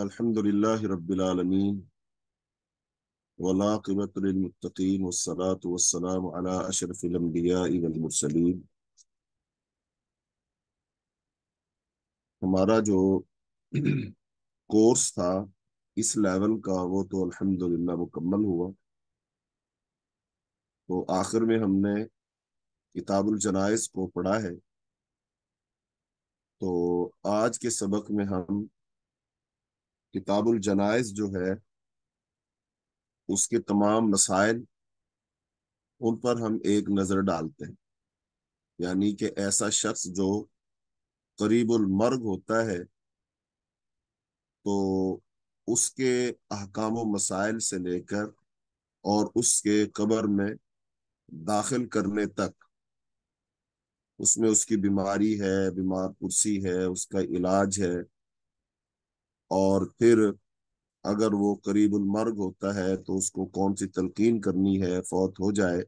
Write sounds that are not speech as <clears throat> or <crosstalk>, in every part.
अल्हम्दुलिल्लाह रब्बिल आलमीन वलाक़िबत लिलमुत्तक़ीन للمتقين والصلاة والسلام على أشرف الأنبياء والمرسلين हमारा जो कोर्स था इस लेवल का वो तो अल्हम्दुलिल्लाह मुकम्मल हुआ तो आखिर में हमने किताबुल जनाइज को पढ़ा है तो आज के सबक में हम किताबुल जनाइज जो है उसके तमाम मसाइल उन पर हम एक नज़र डालते हैं यानी कि ऐसा शख्स जो करीबुल मर्ग होता है तो उसके अहकाम मसाइल से लेकर और उसके कब्र में दाखिल करने तक उसमें उसकी बीमारी है बीमार कुर्सी है उसका इलाज है और फिर अगर वो करीब मर्ग होता है तो उसको कौन सी तलकीन करनी है फौत हो जाए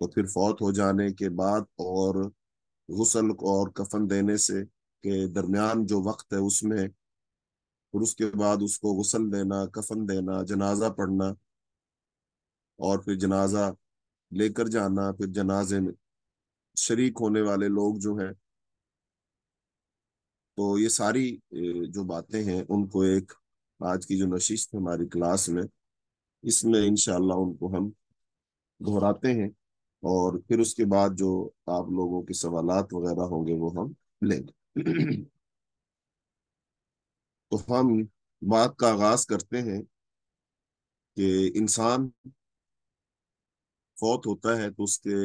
तो फिर फौत हो जाने के बाद और गसल और कफन देने से के दरमियान जो वक्त है उसमें फिर उसके बाद उसको गसल देना कफन देना जनाजा पढ़ना और फिर जनाजा लेकर जाना फिर जनाजे में शरीक होने वाले लोग जो हैं तो ये सारी जो बातें हैं उनको एक आज की जो है हमारी क्लास में इसमें इनशाला उनको हम दोहराते हैं और फिर उसके बाद जो आप लोगों के सवाल वगैरह होंगे वो हम लेंगे <clears throat> तो हम बात का आगाज करते हैं कि इंसान फौत होता है तो उसके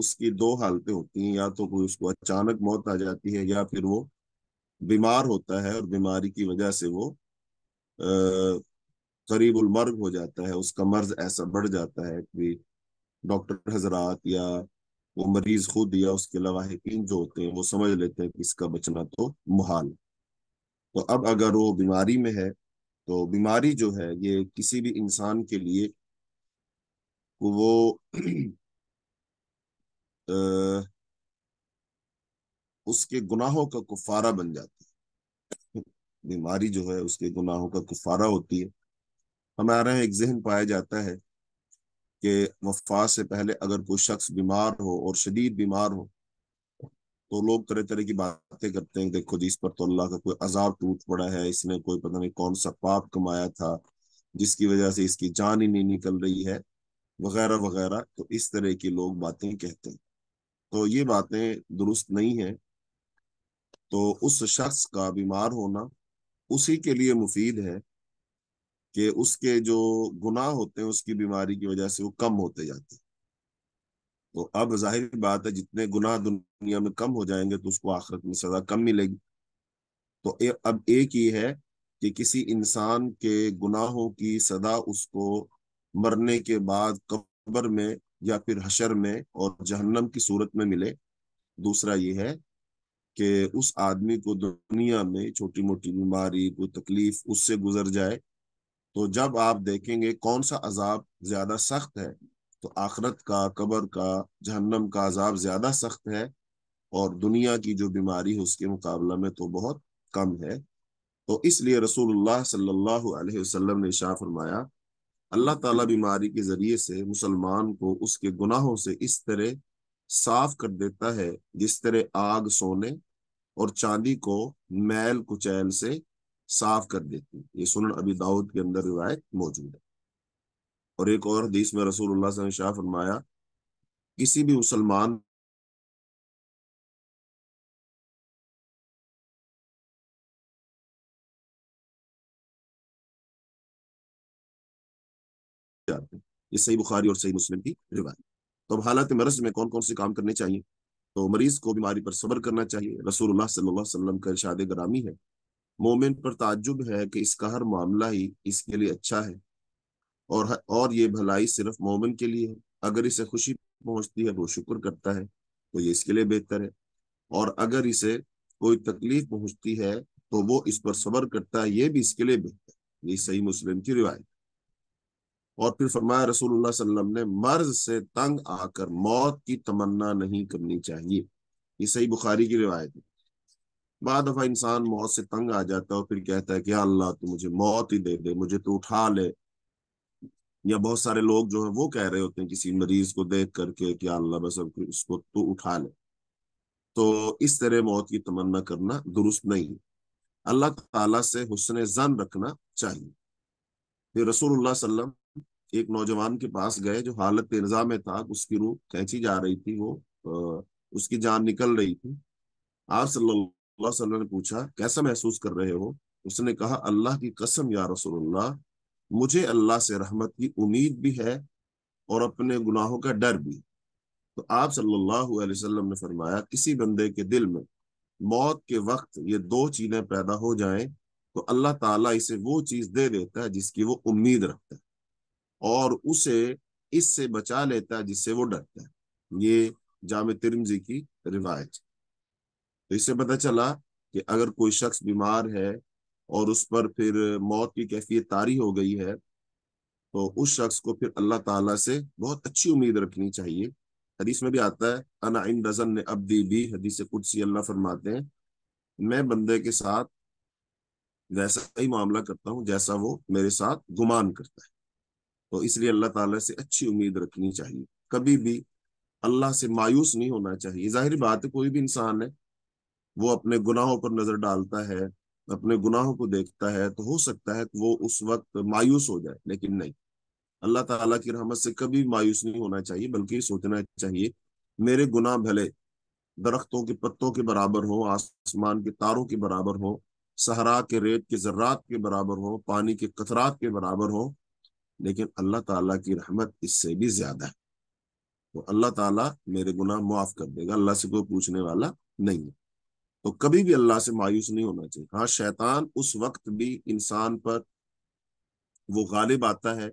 उसकी दो हालतें होती हैं या तो कोई उसको अचानक मौत आ जाती है या फिर वो बीमार होता है और बीमारी की वजह से वो करीब उलमर्ग हो जाता है उसका मर्ज ऐसा बढ़ जाता है कि डॉक्टर हजरात या वो मरीज खुद या उसके लवाहकिन जो होते हैं वो समझ लेते हैं कि इसका बचना तो मुहाल तो अब अगर वो बीमारी में है तो बीमारी जो है ये किसी भी इंसान के लिए वो आ, उसके गुनाहों का कुफारा बन जाता है बीमारी जो है उसके गुनाहों का कुफारा होती है यहाँ एक जहन पाया जाता है कि वफा से पहले अगर कोई शख्स बीमार हो और शदीद बीमार हो तो लोग तरह तरह की बातें करते हैं देखो जी इस पर तो अल्लाह का कोई अजाब टूट पड़ा है इसने कोई पता नहीं कौन सा पाप कमाया था जिसकी वजह से इसकी जान ही नहीं निकल रही है वगैरह वगैरह तो इस तरह की लोग बातें कहते हैं तो ये बातें दुरुस्त नहीं है तो उस शख्स का बीमार होना उसी के लिए मुफीद है कि उसके जो गुनाह होते हैं उसकी बीमारी की वजह से वो कम होते जाते हैं तो अब जाहिर बात है जितने गुनाह दुनिया में कम हो जाएंगे तो उसको आखिरत में सजा कम मिलेगी तो ए, अब एक ही है कि किसी इंसान के गुनाहों की सजा उसको मरने के बाद कब्र में या फिर हशर में और जहन्नम की सूरत में मिले दूसरा ये है कि उस आदमी को दुनिया में छोटी मोटी बीमारी कोई तकलीफ उससे गुजर जाए तो जब आप देखेंगे कौन सा अजाब ज्यादा सख्त है तो आखरत का कबर का जहन्नम का अजाब ज्यादा सख्त है और दुनिया की जो बीमारी है उसके मुकाबला में तो बहुत कम है तो इसलिए रसूलुल्लाह सल्लल्लाहु अलैहि वसल्लम ने शाह फरमाया अल्लाह ताला बीमारी के जरिए से मुसलमान को उसके गुनाहों से इस तरह साफ कर देता है जिस तरह आग सोने और चांदी को मैल कुचैल से साफ कर देती है ये सुन अभी दाऊद के अंदर रिवायत मौजूद है और एक और हदीस में रसूल शाह फरमाया किसी भी मुसलमान ये सही बुखारी और सही मुस्लिम की रिवायत तो अब हालत मरज में कौन कौन से काम करने चाहिए तो मरीज को बीमारी पर सब्र करना चाहिए रसूलुल्लाह सल्लल्लाहु अलैहि वसल्लम का इरशाद ग्रामी है मोमिन पर ताजुब है कि इसका हर मामला ही इसके लिए अच्छा है और और ये भलाई सिर्फ मोमिन के लिए है अगर इसे खुशी पहुंचती है तो वो शुक्र करता है तो ये इसके लिए बेहतर है और अगर इसे कोई तकलीफ पहुंचती है तो वो इस पर सब्र करता है ये भी इसके लिए बेहतर ये सही मुस्लिम की रिवायत और फिर फरमाया रसूलुल्लाह वसल्लम ने मर्ज से तंग आकर मौत की तमन्ना नहीं करनी चाहिए ये सही बुखारी की रिवायत है बाद दफा इंसान मौत से तंग आ जाता है और फिर कहता है कि अल्लाह तू मुझे मौत ही दे दे मुझे तू उठा ले या बहुत सारे लोग जो है वो कह रहे होते हैं किसी मरीज को देख करके कि अल्लाह बस अब इसको तू उठा ले तो इस तरह मौत की तमन्ना करना दुरुस्त नहीं अल्लाह ताला से हुसन जन रखना चाहिए फिर रसूलुल्लाह सल्लम एक नौजवान के पास गए जो हालत तेजा में था उसकी रूह खेची जा रही थी वो उसकी जान निकल रही थी आप सल्लल्लाहु अलैहि वसल्लम ने पूछा कैसा महसूस कर रहे हो उसने कहा अल्लाह की कसम या रसोल्ला मुझे अल्लाह से रहमत की उम्मीद भी है और अपने गुनाहों का डर भी तो आप सल्लल्लाहु अलैहि वसल्लम ने फरमाया किसी बंदे के दिल में मौत के वक्त ये दो चीजें पैदा हो जाएं तो अल्लाह ताला इसे वो चीज दे देता है जिसकी वो उम्मीद रखता है और उसे इससे बचा लेता है जिससे वो डरता है ये जाम तिरमजी की रिवायत तो इससे पता चला कि अगर कोई शख्स बीमार है और उस पर फिर मौत की कैफियत तारी हो गई है तो उस शख्स को फिर अल्लाह ताला से बहुत अच्छी उम्मीद रखनी चाहिए हदीस में भी आता है अना इन रजन ने दी भी हदीस कुछ अल्लाह फरमाते हैं मैं बंदे के साथ वैसा ही मामला करता हूँ जैसा वो मेरे साथ गुमान करता है तो इसलिए अल्लाह ताला से अच्छी उम्मीद रखनी चाहिए कभी भी अल्लाह से मायूस नहीं होना चाहिए जाहिर बात है कोई भी इंसान है वो अपने गुनाहों पर नजर डालता है अपने गुनाहों को देखता है तो हो सकता है कि वो उस वक्त मायूस हो जाए लेकिन नहीं अल्लाह ताला की रहमत से कभी मायूस नहीं होना चाहिए बल्कि सोचना चाहिए मेरे गुनाह भले दरख्तों के पत्तों के बराबर हो आसमान के तारों के बराबर हो सहरा के रेत के जर्रात के बराबर हो पानी के कतरात के बराबर हो लेकिन अल्लाह ताला की रहमत इससे भी ज्यादा है तो अल्लाह ताला मेरे गुनाह माफ कर देगा अल्लाह से कोई पूछने वाला नहीं है तो कभी भी अल्लाह से मायूस नहीं होना चाहिए हाँ शैतान उस वक्त भी इंसान पर वो गालिब आता है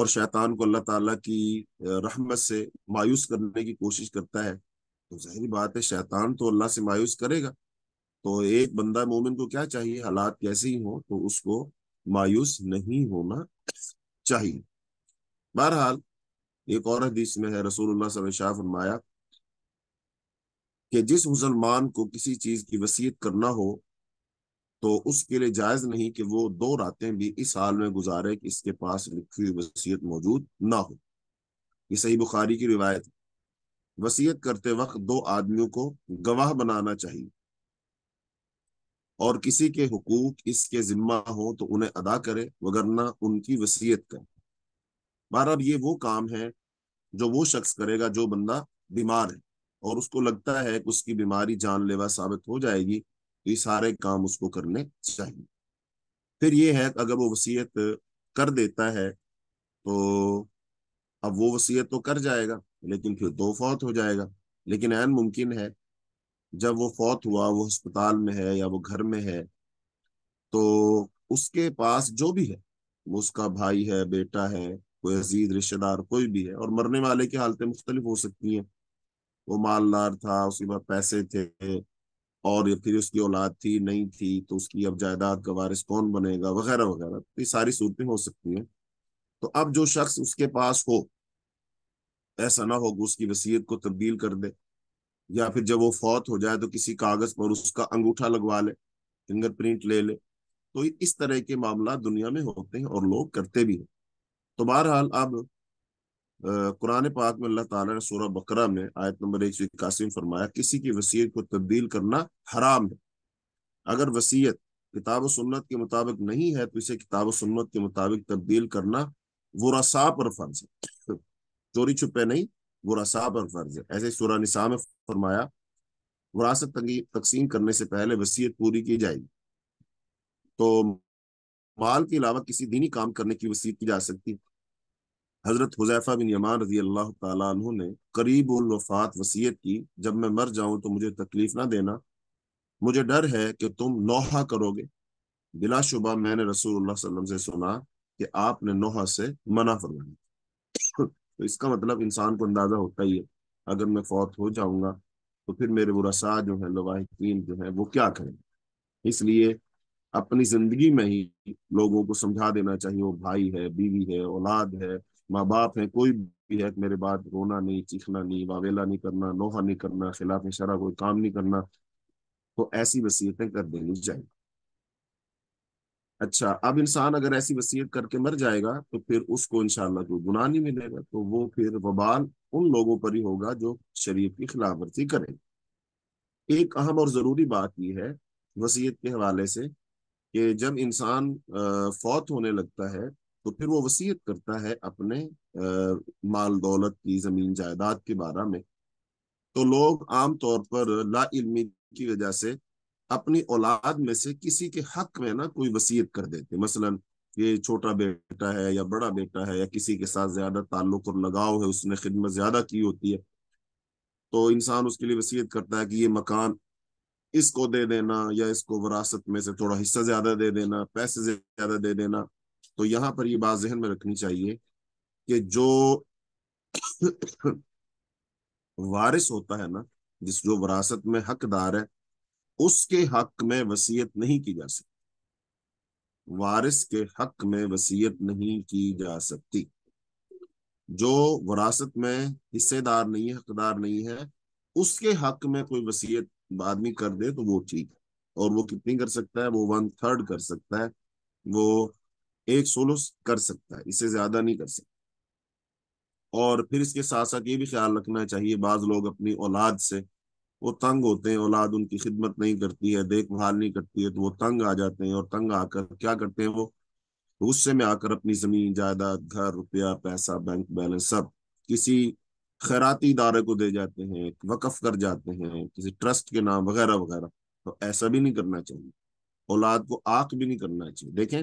और शैतान को अल्लाह ताला की रहमत से मायूस करने की कोशिश करता है तो जहरी बात है शैतान तो अल्लाह से मायूस करेगा तो एक बंदा मोमिन को क्या चाहिए हालात कैसे ही हो तो उसको मायूस नहीं होना चाहिए बहरहाल एक और हदीस में है रसूल शाह फरमाया कि जिस मुसलमान को किसी चीज की वसीयत करना हो तो उसके लिए जायज नहीं कि वो दो रातें भी इस हाल में गुजारे कि इसके पास लिखी हुई वसीयत मौजूद ना हो ये सही बुखारी की रिवायत है वसीयत करते वक्त दो आदमियों को गवाह बनाना चाहिए और किसी के हुकूक इसके जिम्मा हो तो उन्हें अदा करे वगरना उनकी वसीयत करें बहरहाल ये वो काम है जो वो शख्स करेगा जो बंदा बीमार है और उसको लगता है कि उसकी बीमारी जानलेवा साबित हो जाएगी तो ये सारे काम उसको करने चाहिए फिर ये है अगर वो वसीयत कर देता है तो अब वो वसीयत तो कर जाएगा लेकिन फिर दो फौत हो जाएगा लेकिन एन मुमकिन है जब वो फौत हुआ वो अस्पताल में है या वो घर में है तो उसके पास जो भी है उसका भाई है बेटा है कोई अजीज रिश्तेदार कोई भी है और मरने वाले की हालतें मुख्तलिफ हो सकती हैं वो मालदार था उसके पास पैसे थे और फिर उसकी औलाद थी नहीं थी तो उसकी अब जायदाद का वारिस कौन बनेगा वगैरह वगैरह तो ये सारी सूरतें हो सकती हैं तो अब जो शख्स उसके पास हो ऐसा ना हो उसकी वसीयत को तब्दील कर दे या फिर जब वो फौत हो जाए तो किसी कागज पर उसका अंगूठा लगवा ले फिंगर प्रिंट ले ले तो इस तरह के मामला दुनिया में होते हैं और लोग करते भी हैं तो बहरहाल अब कुरान पाक में अल्लाह ताला ने सूरह बकरा में आयत नंबर एक सौ इक्यासी में फरमाया किसी की वसीयत को तब्दील करना हराम है अगर वसीयत किताब सुन्नत के मुताबिक नहीं है तो इसे किताब सुन्नत के मुताबिक तब्दील करना वो रसा पर फर्ज है <laughs> चोरी छुपे नहीं वो रसा पर फर्ज है ऐसे सूरह निसा में फरमाया वरासत तकसीम करने से पहले वसीयत पूरी की जाएगी तो माल के अलावा किसी दीनी काम करने की वसीयत की जा सकती हजरत हुजैफा बिन यमान रजी अल्लाह तु ने करीब उल वफात वसीयत की जब मैं मर जाऊं तो मुझे तकलीफ ना देना मुझे डर है कि तुम नोहा करोगे बिलाशुबा मैंने रसूल सल्लम से सुना कि आपने नोहा से मना फरमाया <laughs> तो इसका मतलब इंसान को अंदाजा होता ही है अगर मैं फौत हो जाऊंगा तो फिर मेरे वसा जो है लवाहकिन जो है वो क्या करें इसलिए अपनी जिंदगी में ही लोगों को समझा देना चाहिए वो भाई है बीवी है औलाद है माँ बाप है कोई भी है मेरे बाद रोना नहीं चीखना नहीं वावेला नहीं करना नोहा नहीं करना खिलाफ इशारा कोई काम नहीं करना तो ऐसी वसीयतें कर देनी चाहिए अच्छा अब इंसान अगर ऐसी वसीयत करके मर जाएगा तो फिर उसको इंशाल्लाह कोई गुनाह नहीं मिलेगा तो वो फिर वबाल उन लोगों पर ही होगा जो शरीफ की खिलाफवर्ती करें एक अहम और ज़रूरी बात यह है वसीयत के हवाले से कि जब इंसान फौत होने लगता है तो फिर वो वसीयत करता है अपने आ, माल दौलत की ज़मीन जायदाद के बारे में तो लोग आम तौर पर ला इल्मी की वजह से अपनी औलाद में से किसी के हक में ना कोई वसीयत कर देते मसलन ये छोटा बेटा है या बड़ा बेटा है या किसी के साथ ज्यादा ताल्लुक और लगाव है उसने खिदमत ज्यादा की होती है तो इंसान उसके लिए वसीयत करता है कि ये मकान इसको दे देना या इसको विरासत में से थोड़ा हिस्सा ज्यादा दे देना पैसे ज्यादा दे देना तो यहाँ पर ये बात जहन में रखनी चाहिए कि जो वारिस होता है ना जिस जो विरासत में हकदार है उसके हक में वसीयत नहीं की जा सकती वारिस के हक में वसीयत नहीं की जा सकती जो वरासत में हिस्सेदार नहीं है हकदार नहीं है उसके हक में कोई वसीयत आदमी कर दे तो वो ठीक है और वो कितनी कर सकता है वो वन थर्ड कर सकता है वो एक सोलो कर सकता है इससे ज्यादा नहीं कर सकता और फिर इसके साथ साथ ये भी ख्याल रखना चाहिए बाज लोग अपनी औलाद से वो तंग होते हैं औलाद उनकी खिदमत नहीं करती है देखभाल नहीं करती है तो वो तंग आ जाते हैं और तंग आकर क्या करते हैं वो गुस्से में आकर अपनी जमीन जायदाद घर रुपया पैसा बैंक बैलेंस सब किसी खैराती इदारे को दे जाते हैं वकफ कर जाते हैं किसी ट्रस्ट के नाम वगैरह वगैरह तो ऐसा भी नहीं करना चाहिए औलाद को आख भी नहीं करना चाहिए देखें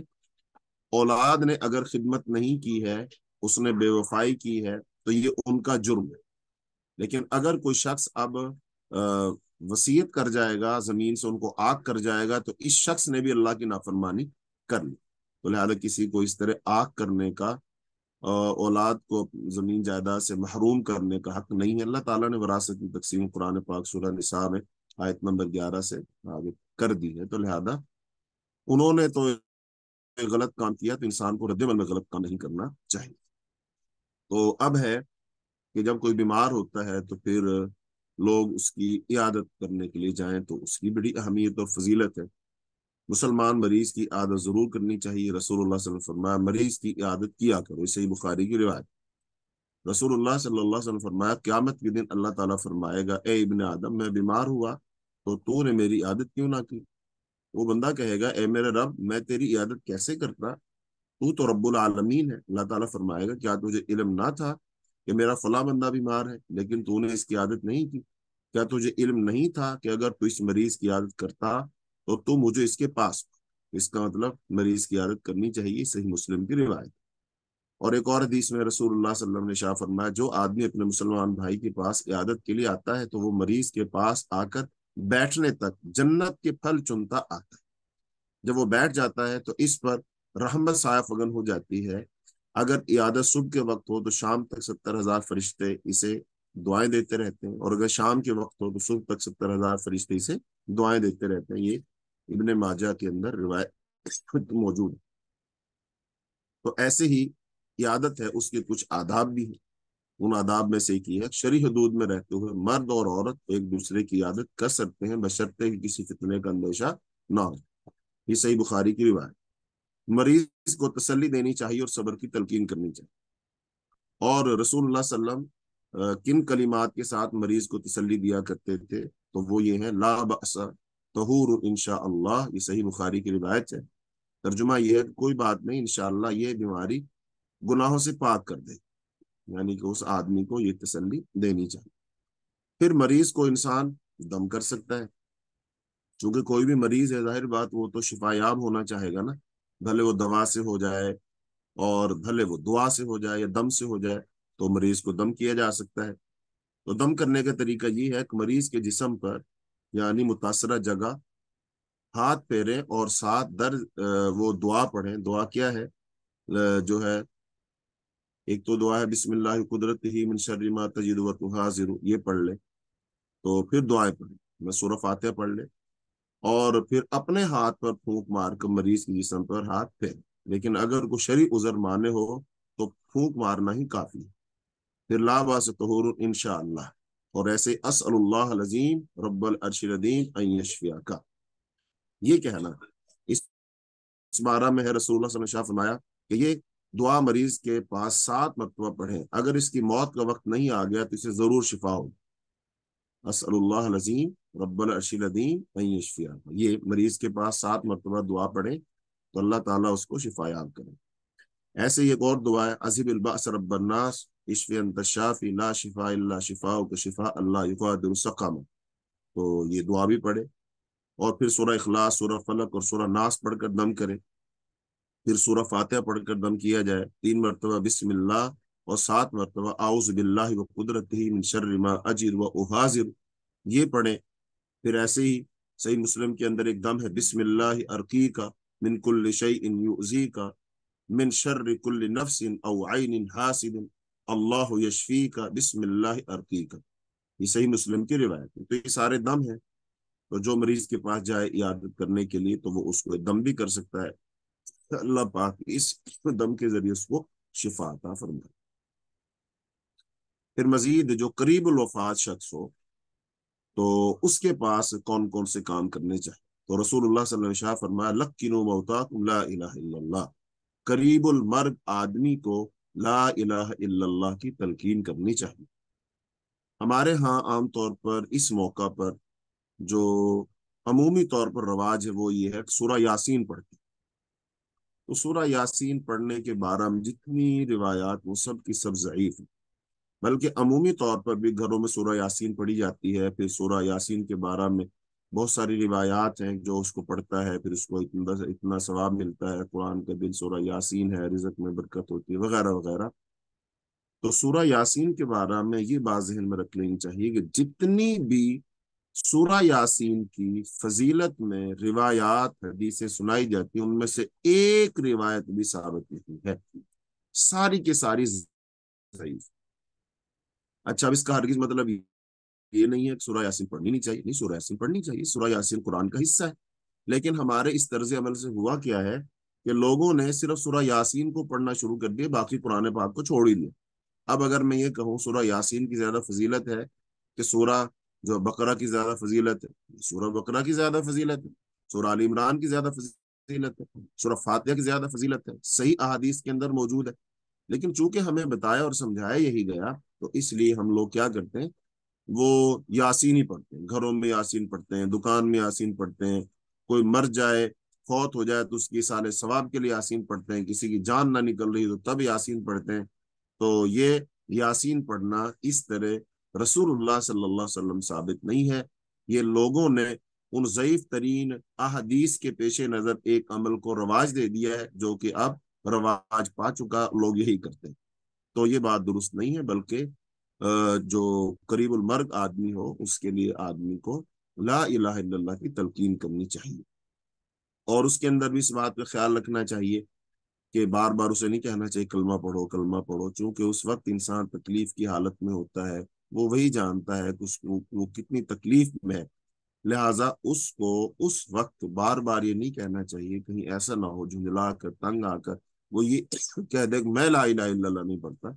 औलाद ने अगर खिदमत नहीं की है उसने बेवफाई की है तो ये उनका जुर्म है लेकिन अगर कोई शख्स अब वसीयत कर जाएगा जमीन से उनको आग कर जाएगा तो इस शख्स ने भी अल्लाह की नाफरमानी कर ली तो लिहाजा किसी को इस तरह आग करने का औलाद को जमीन जायदाद से महरूम करने का हक नहीं है अल्लाह ताला ने वरासत की तकसीम कुरान पाक सूरह निसा में आयत नंबर ग्यारह से आगे कर दी है तो लिहाजा उन्होंने तो गलत काम किया तो इंसान को रद्दमल में गलत काम नहीं करना चाहिए तो अब है कि जब कोई बीमार होता है तो फिर लोग उसकी इयादत करने के लिए जाएं तो उसकी बड़ी अहमियत और फजीलत है मुसलमान मरीज की आदत जरूर करनी चाहिए रसूल फरमाया मरीज की आदत किया करो इसे ही बुखारी की रिवायत रसूल वसल्लम फरमाया क्यामत के दिन अल्लाह ताला फरमाएगा ए इबन आदम मैं बीमार हुआ तो तूने मेरी आदत क्यों ना की वो बंदा कहेगा ए मेरे रब मैं तेरी आदत कैसे करता तू तो रब्बुल आलमीन है अल्लाह ताला फरमाएगा क्या तुझे इलम ना था कि मेरा फला बंदा बीमार है लेकिन तूने इसकी आदत नहीं की क्या तुझे इल्म नहीं था कि अगर तू इस मरीज की आदत करता तो तू मुझे इसके पास इसका मतलब मरीज की आदत करनी चाहिए सही मुस्लिम की रिवायत और एक और हदीस में रसूल ने शाह फरमाया जो आदमी अपने मुसलमान भाई के पास इयादत के लिए आता है तो वो मरीज के पास आकर बैठने तक जन्नत के फल चुनता आता है जब वो बैठ जाता है तो इस पर रहमत साया फगन हो जाती है अगर इयादत सुबह के वक्त हो तो शाम तक सत्तर हजार फरिश्ते इसे दुआएं देते रहते हैं और अगर शाम के वक्त हो तो सुबह तक सत्तर हजार फरिश्ते इसे दुआएं देते रहते हैं ये इबन माजा के अंदर रिवायत मौजूद है तो ऐसे ही यादत है उसके कुछ आदाब भी हैं उन आदाब में से एक है शरी हदूद में रहते हुए मर्द और औरत एक दूसरे की आदत कर सकते हैं बशर्ते किसी फितने का अंदेशा ना हो ये सही बुखारी की रिवायत मरीज को तसल्ली देनी चाहिए और सब्र की तलकीन करनी चाहिए और रसूल सल्लम किन कलिमात के साथ मरीज को तसल्ली दिया करते थे तो वो ये है लाबा तहूर इनशा अल्लाह ये सही बुखारी की रिवायत है तर्जुमा यह है कोई बात नहीं इनशाला ये बीमारी गुनाहों से पाक कर दे यानी कि उस आदमी को ये तसल्ली देनी चाहिए फिर मरीज को इंसान दम कर सकता है चूंकि कोई भी मरीज है जाहिर बात वो तो शिफायाब होना चाहेगा ना भले वो दवा से हो जाए और भले वो दुआ से हो जाए या दम से हो जाए तो मरीज को दम किया जा सकता है तो दम करने का तरीका ये है कि मरीज के जिसम पर यानी मुतासर जगह हाथ फेरें और साथ दर वो दुआ पढ़े दुआ क्या है जो है एक तो दुआ है बिस्मिल्लाह कुदरत ही मिन तजीद तजिद ये पढ़ लें तो फिर दुआएं पढ़ें मैं सूरह फातिहा पढ़ लें और फिर अपने हाथ पर मार मारकर मरीज के जिसम पर हाथ फेर लेकिन अगर को शरी उजर माने हो तो फूक मारना ही काफी है फिर लाबा से तहर इनशा और ऐसे असलजीम रबल अरशीम अशिया का ये कहना इस, इस में है रसूल शाह फरमाया कि ये दुआ मरीज के पास सात मरतबा पढ़े अगर इसकी मौत का वक्त नहीं आ गया तो इसे जरूर शिफा हो असलजीम ये मरीज के पास सात मरतबा दुआ पढ़े तो अल्लाह ताला उसको शिफायाब करे ऐसे ही एक और दुआ है अजीब रबनास ला शिफा शिफा शिफा अल्लाह तो ये दुआ भी पढ़े और फिर सोरा इखलास सोरा फलक और सोरा नास पढ़कर दम करें फिर सूरह फातह पढ़कर दम किया जाए तीन मरतबा बिस्मिल्ला और सात मरतबा आउज़ बिल्ला व कुदरत ही मिन शर्र व उहाजिर ये पढ़े फिर ऐसे ही सही मुस्लिम के अंदर एक दम है बिस्मिल्लाह अरकी का मिन कुल इन युजी का मिन शर्र कुल नफ्स इन अन हासिन अल्लाह यशफी का बिस्मिल्लाह अरकी का ये सही मुस्लिम की रिवायत है तो ये सारे दम है तो जो मरीज के पास जाए इयादत करने के लिए तो वो उसको दम भी कर सकता है अल्लाह पाक इस दम के जरिए उसको शिफा आता फरमाए फिर मजीद जो करीब वफात शख्स हो तो उसके पास कौन कौन से काम करने चाहिए तो रसूल शाह फरमाया करीबुल मर्ग आदमी को ला इलाह की तलकीन करनी चाहिए हमारे यहाँ आमतौर पर इस मौका पर जो अमूमी तौर पर रवाज है वो ये है सूरा यासीन पढ़ते तो सूरा यासीन पढ़ने के बारे में जितनी रिवायात वो सब की सब ज़यीफ़ है बल्कि अमूमी तौर पर भी घरों में सूर्य यासीन पढ़ी जाती है फिर सूर्य यासीन के बारे में बहुत सारी रिवायात हैं जो उसको पढ़ता है फिर उसको इतना इतना सवाब मिलता है कुरान का दिन सूर्य यासीन है रिजक में बरकत होती है वगैरह वगैरह तो सूर्य यासीन के बारे में ये बात जहन में रख लेनी चाहिए कि जितनी भी सूर्य यासीन की फजीलत में रिवायात हदीसें सुनाई जाती हैं उनमें से एक रिवायत भी साबित नहीं है सारी के सारी अच्छा अब इसका हरगिज मतलब ये नहीं है सुरा यासिन पढ़नी नहीं चाहिए नहीं सुरा यासिन पढ़नी चाहिए सुरा यासिन कुरान का हिस्सा है लेकिन हमारे इस तर्ज अमल से हुआ क्या है कि लोगों ने सिर्फ सुरा यासीन को पढ़ना शुरू कर दिया बाकी पुराने पाक को छोड़ ही दिया अब अगर मैं ये कहूँ सुरा यासीन की ज्यादा फजीलत है कि सूरा जो बकरा की ज्यादा फजीलत है सूरा बकरा की ज्यादा फजीलत है सूरा अली इमरान की ज्यादा फजीलत है सूरा फातह की ज्यादा फजीलत है सही अहादीस के अंदर मौजूद है लेकिन चूंकि हमें बताया और समझाया यही गया तो इसलिए हम लोग क्या करते हैं वो यासीन ही पढ़ते हैं घरों में यासीन पढ़ते हैं दुकान में यासीन पढ़ते हैं कोई मर जाए फौत हो जाए तो उसकी साले सवाब के लिए यासीन पढ़ते हैं किसी की जान ना निकल रही तो तब यासीन पढ़ते हैं तो ये यासीन पढ़ना इस तरह रसूलुल्लाह सल्लल्लाहु अलैहि वसल्लम साबित नहीं है ये लोगों ने उन ज़ईफ तरीन अहदीस के पेश नज़र एक अमल को रवाज दे दिया है जो कि अब रवाज पा चुका लोग यही करते हैं तो ये बात दुरुस्त नहीं है बल्कि जो करीब मर्ग आदमी हो उसके लिए आदमी को ला इला की तलकीन करनी चाहिए और उसके अंदर भी इस बात का ख्याल रखना चाहिए कि बार बार उसे नहीं कहना चाहिए कलमा पढ़ो कलमा पढ़ो चूंकि उस वक्त इंसान तकलीफ की हालत में होता है वो वही जानता है कि उसको वो कितनी तकलीफ में है लिहाजा उसको उस वक्त बार बार ये नहीं कहना चाहिए कहीं ऐसा ना हो झुंझला कर तंग आकर वो ये <coughs> कह दे मैं ला इला नहीं पढ़ता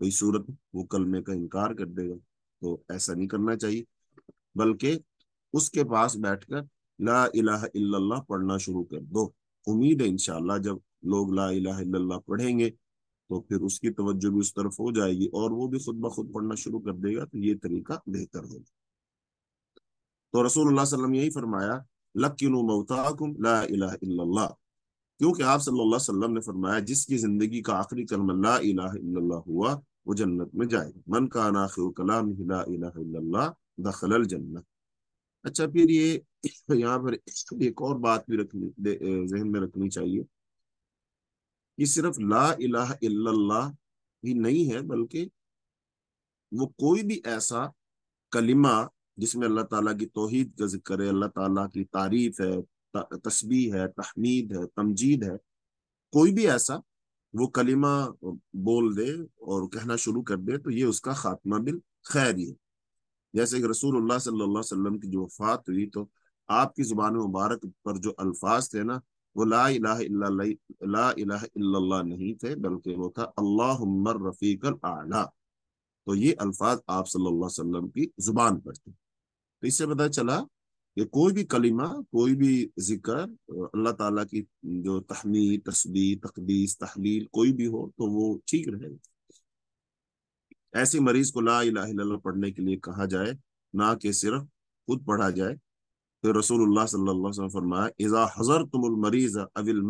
कोई सूरत वो कलमे का इनकार कर देगा तो ऐसा नहीं करना चाहिए बल्कि उसके पास बैठकर ला इलाह इल्लल्लाह पढ़ना शुरू कर दो उम्मीद है इनशाला जब लोग ला इलाह इल्लल्लाह पढ़ेंगे तो फिर उसकी तवज्जो भी उस तरफ हो जाएगी और वो भी खुद ब खुद पढ़ना शुरू कर देगा तो ये तरीका बेहतर होगा तो रसूल यही फरमाया लकिन मऊताकुम ला इलाह इल्लल्लाह क्योंकि आप सल्लल्लाहु अलैहि वसल्लम ने फरमाया जिसकी जिंदगी का आखिरी कलम ला हुआ वो जन्नत में जाएगा मन का नाखिर कलाम दखल जन्नत अच्छा फिर ये <coughs> यहाँ पर एक और बात भी रखनी जहन में रखनी चाहिए कि सिर्फ ला इलाह इल्लल्लाह ही नहीं है बल्कि वो कोई भी ऐसा कलिमा जिसमें अल्लाह ताला की तोहद का जिक्र है अल्लाह ताला की तारीफ है तस्बी है तहमीद है तमजीद है कोई भी ऐसा वो कलिमा बोल दे और कहना शुरू कर दे तो ये उसका खात्मा बिल खैर ही है जैसे कि रसूल सल्लल्लाहु अलैहि वसल्लम की जो वफात हुई तो आपकी जुबान मुबारक पर जो अल्फाज थे ना वो ला ला नहीं थे बल्कि वो था अल्लाह रफ़ीक आला तो ये अल्फाज आप सल्लल्लाहु अलैहि वसल्लम की जुबान पर थे तो इससे पता चला ये कोई भी कलिमा कोई भी जिक्र अल्लाह ताला की जो तहमी तस्वीर तकदीस तहलील कोई भी हो तो वो ठीक रहे ऐसे मरीज को ला इला पढ़ने के लिए कहा जाए ना कि सिर्फ खुद पढ़ा जाए फिर रसूलुल्लाह सल्लल्लाहु अलैहि वसल्लम फरमाया इजा मरीज अविल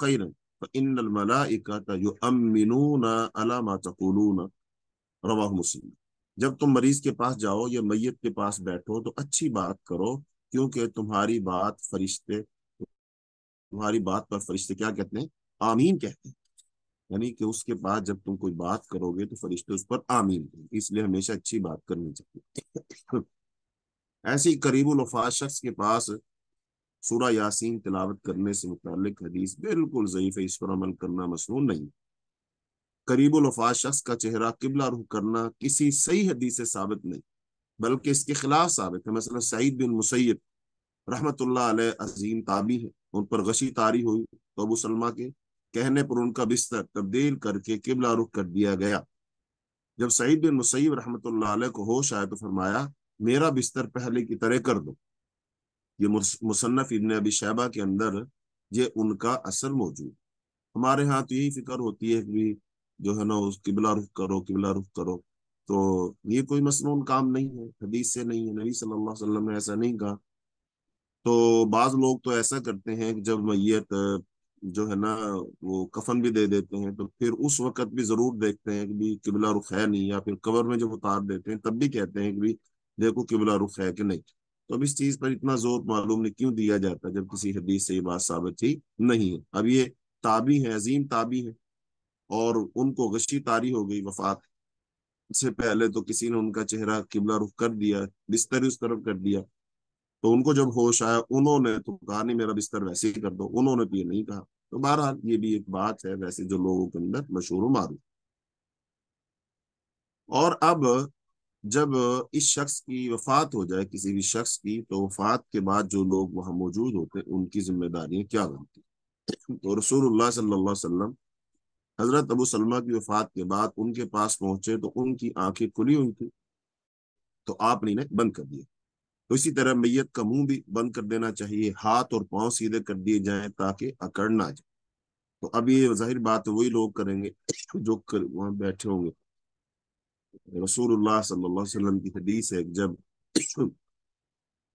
फइनल मलाइका अला मा मुस्लिम जब तुम मरीज के पास जाओ या मैयत के पास बैठो तो अच्छी बात करो क्योंकि तुम्हारी बात फरिश्ते तुम्हारी बात पर फरिश्ते क्या कहते हैं आमीन कहते हैं यानी कि उसके बाद जब तुम कोई बात करोगे तो फरिश्ते उस पर आमीन इसलिए हमेशा अच्छी बात करनी चाहिए ऐसी करीबुल वफात शख्स के पास सूरा यासीन तिलावत करने से मुतल हदीस बिल्कुल ज़यीफ है इस पर अमल करना मसनू नहीं करीबुलफा शख्स का चेहरा किबला रुख करना किसी सही हदीस से साबित नहीं बल्कि इसके खिलाफ साबित है मसल सईद बिन मुसैब रहमत अजीम ताबी है उन पर गशी तारी हुई तो अबू सलमा के कहने पर उनका बिस्तर तब्दील करके किबला रुख कर दिया गया जब सईद बिन मुसैब रहमत को होश आया तो फरमाया मेरा बिस्तर पहले की तरह कर दो ये मुसन्फ इबन अबी शैबा के अंदर ये उनका असर मौजूद हमारे यहाँ तो यही फिक्र होती है कि जो है ना उस किबला रुख करो किबला रुख करो तो ये कोई मसनून काम नहीं है हदीस से नहीं है नबी सल्लल्लाहु अलैहि वसल्लम ने ऐसा नहीं कहा तो बाज लोग तो ऐसा करते हैं कि जब मैयत जो है ना वो कफन भी दे देते हैं तो फिर उस वक्त भी जरूर देखते हैं कि किबला रुख है नहीं या फिर कबर में जब उतार देते हैं तब भी कहते हैं कि देखो किबला रुख है कि नहीं तो अब इस चीज पर इतना जोर मालूम नहीं क्यों दिया जाता जब किसी हदीस से ये बात साबित ही नहीं है अब ये ताबी है अजीम ताबी है और उनको गशी तारी हो गई वफात से पहले तो किसी ने उनका चेहरा किबला रुख कर दिया बिस्तर उस तरफ कर दिया तो उनको जब होश आया उन्होंने तो कहा नहीं मेरा बिस्तर वैसे ही कर दो उन्होंने तो ये नहीं कहा तो बहरहाल ये भी एक बात है वैसे जो लोगों के अंदर मशहूर मारू और अब जब इस शख्स की वफात हो जाए किसी भी शख्स की तो वफात के बाद जो लोग वहां मौजूद होते उनकी जिम्मेदारियां क्या बनती तो रसूल सल्लाम हजरत अबू सलमा की वफात के बाद उनके पास पहुंचे तो उनकी आंखें खुली हुई थी तो आपने इन्हें बंद कर दिया तो इसी तरह मैयत का मुंह भी बंद कर देना चाहिए हाथ और पांव सीधे कर दिए जाएं ताकि अकड़ ना जाए तो अब ये जाहिर बात वही लोग करेंगे <coughs> जो कर, वहां बैठे होंगे रसूलुल्लाह सल्लल्लाहु अलैहि वसल्लम की हदीस है जब <coughs>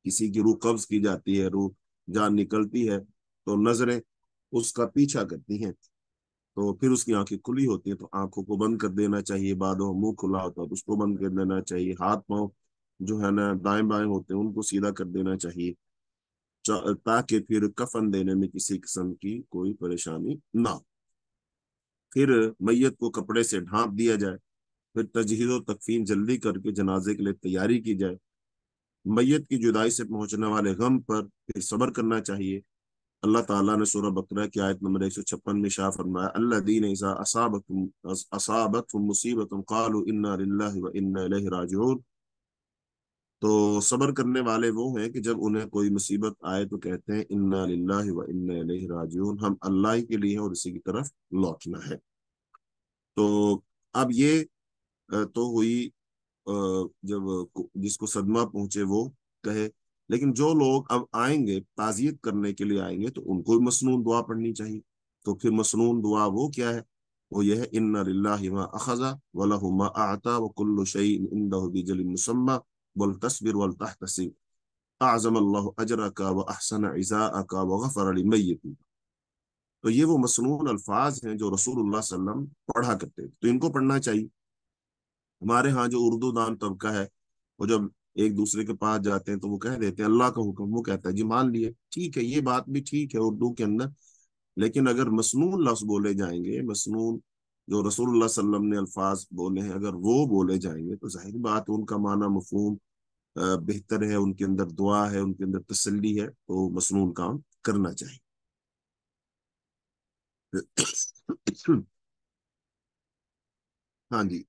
किसी की रूह कब्ज की जाती है रूह जान निकलती है तो नजरें उसका पीछा करती हैं तो फिर उसकी आंखें खुली होती है तो आंखों को बंद कर देना चाहिए बाद मुंह खुला होता है तो उसको बंद कर देना चाहिए हाथ पाँव जो है ना दाएं बाएं होते हैं उनको सीधा कर देना चाहिए ताकि फिर कफन देने में किसी किस्म की कोई परेशानी ना हो फिर मैयत को कपड़े से ढांप दिया जाए फिर तजहीज व तकफीन जल्दी करके जनाजे के लिए तैयारी की जाए मैयत की जुदाई से पहुंचने वाले गम पर फिर सब्र करना चाहिए अल्लाह ताला ने सूरह बकरा की आयत नंबर 156 में शाह फरमाया अल्लादीन इज़ा असाबतुम असाबतहुम मुसीबतुन कालू इन्ना लिल्लाहि व इन्ना इलैहि राजिऊन तो सब्र करने वाले वो हैं कि जब उन्हें कोई मुसीबत आए तो कहते हैं इन्ना लिल्लाहि व इन्ना इलैहि राजिऊन हम अल्लाह ही के लिए हैं और इसी की तरफ लौटना है तो अब ये तो हुई जब जिसको सदमा पहुंचे वो कहे लेकिन जो लोग अब आएंगे ताजियत करने के लिए आएंगे तो उनको भी मसनून दुआ पढ़नी चाहिए तो फिर मसनून दुआ वो क्या है वो यह है इन्ना अखजा वलहुमा आता वकुल्लशईनदबिजलमसम्मा वल तस्बिर वल तहतसीब आज़म अल्लाह अजरा का व अहसन इज़ा का व गफ़र तो ये वो मसनून अल्फाज हैं जो रसूलुल्लाह सल्लम पढ़ा करते थे तो इनको पढ़ना चाहिए हमारे यहाँ जो उर्दू दान तबका है वो जब एक दूसरे के पास जाते हैं तो वो कह देते हैं अल्लाह का हुक्म वो कहता है जी मान लिए ठीक है ये बात भी ठीक है उर्दू के अंदर लेकिन अगर मसनून लफ्ज बोले जाएंगे मसनून जो रसूल सल्लम ने अल्फाज बोले हैं अगर वो बोले जाएंगे तो जाहिर बात उनका माना मफहम बेहतर है उनके अंदर दुआ है उनके अंदर तसली है तो मसनून काम करना चाहिए <coughs> हाँ जी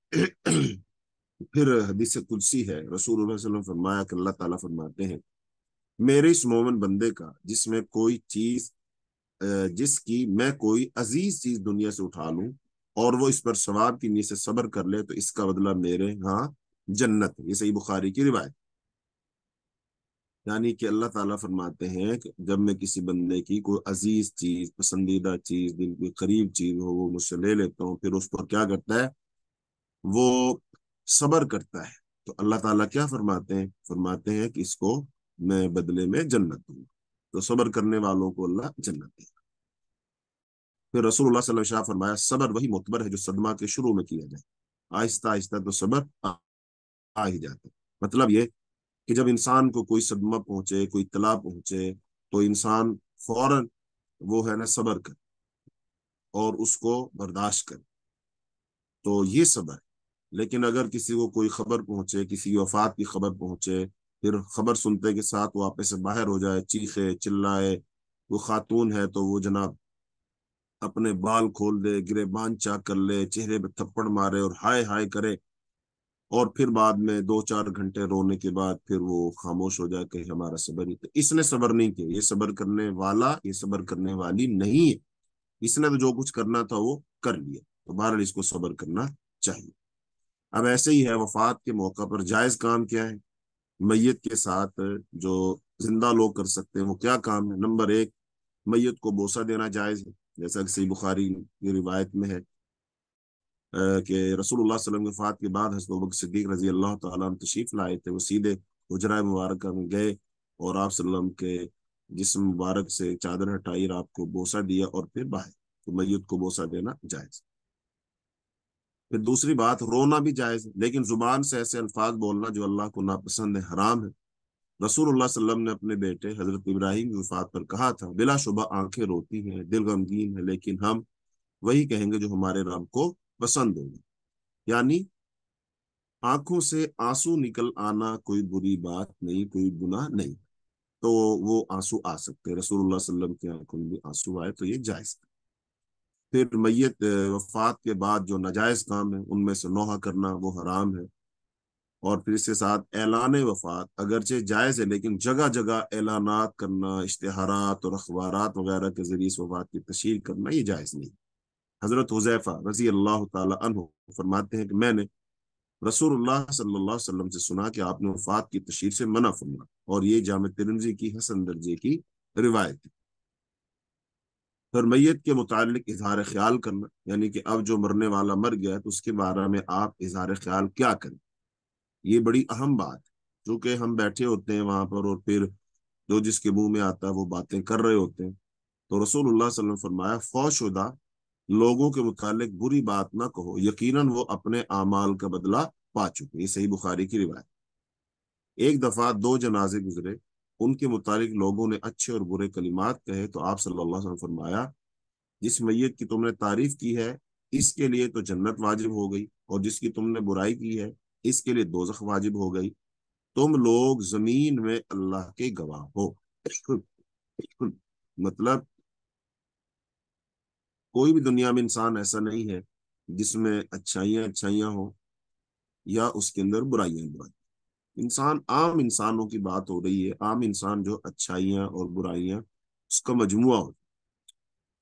फिर हदीस कुलसी है रसूल फरमाया कि अल्लाह ताला फरमाते हैं मेरे इस मोमन बंदे का जिसमें कोई चीज जिसकी मैं कोई अजीज चीज दुनिया से उठा लूं और वो इस पर सवाब की नीचे सबर कर ले तो इसका बदला मेरे यहाँ जन्नत ये सही बुखारी की रिवायत यानी कि अल्लाह ताला फरमाते हैं कि जब मैं किसी बंदे की कोई अजीज चीज पसंदीदा चीज दिल की करीब चीज हो वो मुझसे ले लेता हूँ फिर उस पर क्या करता है वो सबर करता है तो अल्लाह ताला क्या फरमाते हैं फरमाते हैं कि इसको मैं बदले में जन्नत दूंगा तो सबर करने वालों को अल्लाह जन्नत देगा फिर रसूल शाह फरमाया सबर वही मुतबर है जो सदमा के शुरू में किया जाए आहिस्ता आहिस्ता तो सबर आ, आ ही जाता है मतलब ये कि जब इंसान को कोई सदमा पहुंचे कोई तला पहुंचे तो इंसान फौरन वो है ना सबर कर और उसको बर्दाश्त कर तो ये सबर है लेकिन अगर किसी को कोई खबर पहुंचे किसी की वफात की खबर पहुंचे फिर खबर सुनते के साथ वो आपस से बाहर हो जाए चीखे चिल्लाए वो खातून है तो वो जनाब अपने बाल खोल दे गिरेबान चाक कर ले चेहरे पे थप्पड़ मारे और हाय हाय करे और फिर बाद में दो चार घंटे रोने के बाद फिर वो खामोश हो जाए कहीं हमारा सबर नहीं तो। इसने सबर नहीं किया ये सबर करने वाला ये सबर करने वाली नहीं है इसने तो जो कुछ करना था वो कर लिया तो बहरहाल इसको सबर करना चाहिए अब ऐसे ही है वफात के मौका पर जायज काम क्या है मैयत के साथ जो जिंदा लोग कर सकते हैं वो क्या काम है नंबर एक मैयत को बोसा देना जायज है जैसा कि सही बुखारी की रिवायत में है कि रसूल वसलम के फात के बाद हजरत सिद्दीक रजी अल्लाह तशीफ लाए थे वो सीधे हजरा मुबारक में गए और आप सल्लम के जिसम मुबारक से चादर हटाई और आपको बोसा दिया और फिर बाहर तो मैत को बोसा देना जायज़ फिर दूसरी बात रोना भी जायज है लेकिन जुबान से ऐसे अल्फाज बोलना जो अल्लाह को नापसंद है हराम है रसूल सल्लम ने अपने बेटे हजरत इब्राहिम की वफात पर कहा था बिलाशुबा आंखें रोती हैं दिल गमगीन है लेकिन हम वही कहेंगे जो हमारे रब को पसंद होंगे यानी आंखों से आंसू निकल आना कोई बुरी बात नहीं कोई गुनाह नहीं तो वो आंसू आ सकते रसूलुल्लाह रसूल की आंखों में भी आंसू आए तो ये जायज है फिर मैत वफात के बाद जो नाजायज़ काम है उनमें से नोहा करना वो हराम है और फिर इसके साथ ऐलान वफात अगरचे जायज़ है लेकिन जगह जगह ऐलाना करना इश्तहारात और अखबार वगैरह के जरिए इस वफात की तशहर करना ये जायज़ नहीं हज़रत हुजैफ़ा रजी अल्लाह तह फरमाते हैं कि मैंने रसूलुल्लाह सल्लल्लाहु अलैहि वसल्लम से सुना कि आपने वफात की तशहर से मना फरमा और ये जाम तिरंजी की हसन दर्जे की रिवायत फिर मैत के मुतल इजहार ख्याल करना यानी कि अब जो मरने वाला मर गया तो उसके बारे में आप इजहार ख्याल क्या करें ये बड़ी अहम बात चूंकि हम बैठे होते हैं वहां पर और फिर जो जिसके मुंह में आता है वो बातें कर रहे होते हैं तो रसूल वसल्लम फरमाया फौशुदा लोगों के मुतालिक बुरी बात ना कहो यकीनन वो अपने अमाल का बदला पा चुके ये सही बुखारी की रिवायत एक दफा दो जनाजे गुजरे उनके मुतालिक लोगों ने अच्छे और बुरे कलिमात कहे तो आप सल्लल्लाहु अलैहि वसल्लम फरमाया जिस मैयत की तुमने तारीफ की है इसके लिए तो जन्नत वाजिब हो गई और जिसकी तुमने बुराई की है इसके लिए दोजख वाजिब हो गई तुम लोग जमीन में अल्लाह के गवाह हो <laughs> मतलब कोई भी दुनिया में इंसान ऐसा नहीं है जिसमें अच्छाइयां अच्छाइयां हो या उसके अंदर बुराइयां बुराई इंसान आम इंसानों की बात हो रही है आम इंसान जो अच्छाइयां और बुराइयां उसका मजमुआ हो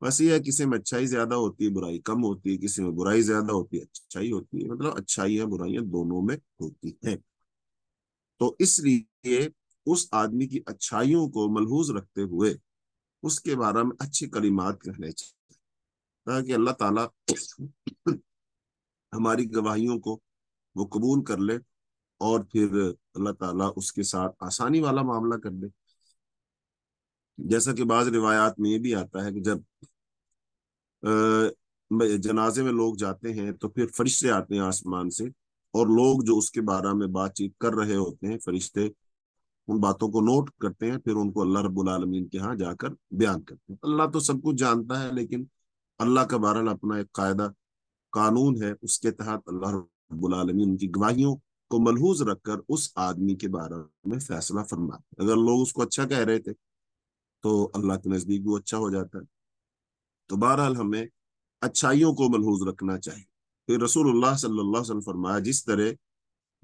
बस ये है किसी में अच्छाई ज्यादा होती है बुराई कम होती है किसी में बुराई ज्यादा होती है अच्छाई होती है मतलब अच्छाइयां बुराइयां दोनों में होती हैं तो इसलिए उस आदमी की अच्छाइयों को मलहूज रखते हुए उसके बारे में अच्छे कलिमात कहने चाहिए ताकि अल्लाह ताला <clears throat> हमारी गवाहियों को वो कबूल कर ले और फिर अल्लाह ताला उसके साथ आसानी वाला मामला कर दे जैसा कि बाज रिवायात में ये भी आता है कि जब जनाजे में लोग जाते हैं तो फिर फरिश्ते आते हैं आसमान से और लोग जो उसके बारे में बातचीत कर रहे होते हैं फरिश्ते उन बातों को नोट करते हैं फिर उनको अल्लाह रब्बुल आलमीन के यहाँ जाकर बयान करते हैं अल्लाह तो सब कुछ जानता है लेकिन अल्लाह का बहरहाल अपना एक कायदा कानून है उसके तहत अल्लाह रब्बुल आलमीन उनकी गवाहियों को मलहूज रखकर उस आदमी के बारे में फैसला फरमा अगर लोग उसको अच्छा कह रहे थे तो अल्लाह के नजदीक वो अच्छा हो जाता है तो बहरहाल हमें अच्छाइयों को मलहूज रखना चाहिए फिर रसूल सल्लल्लाहु फरमाया जिस तरह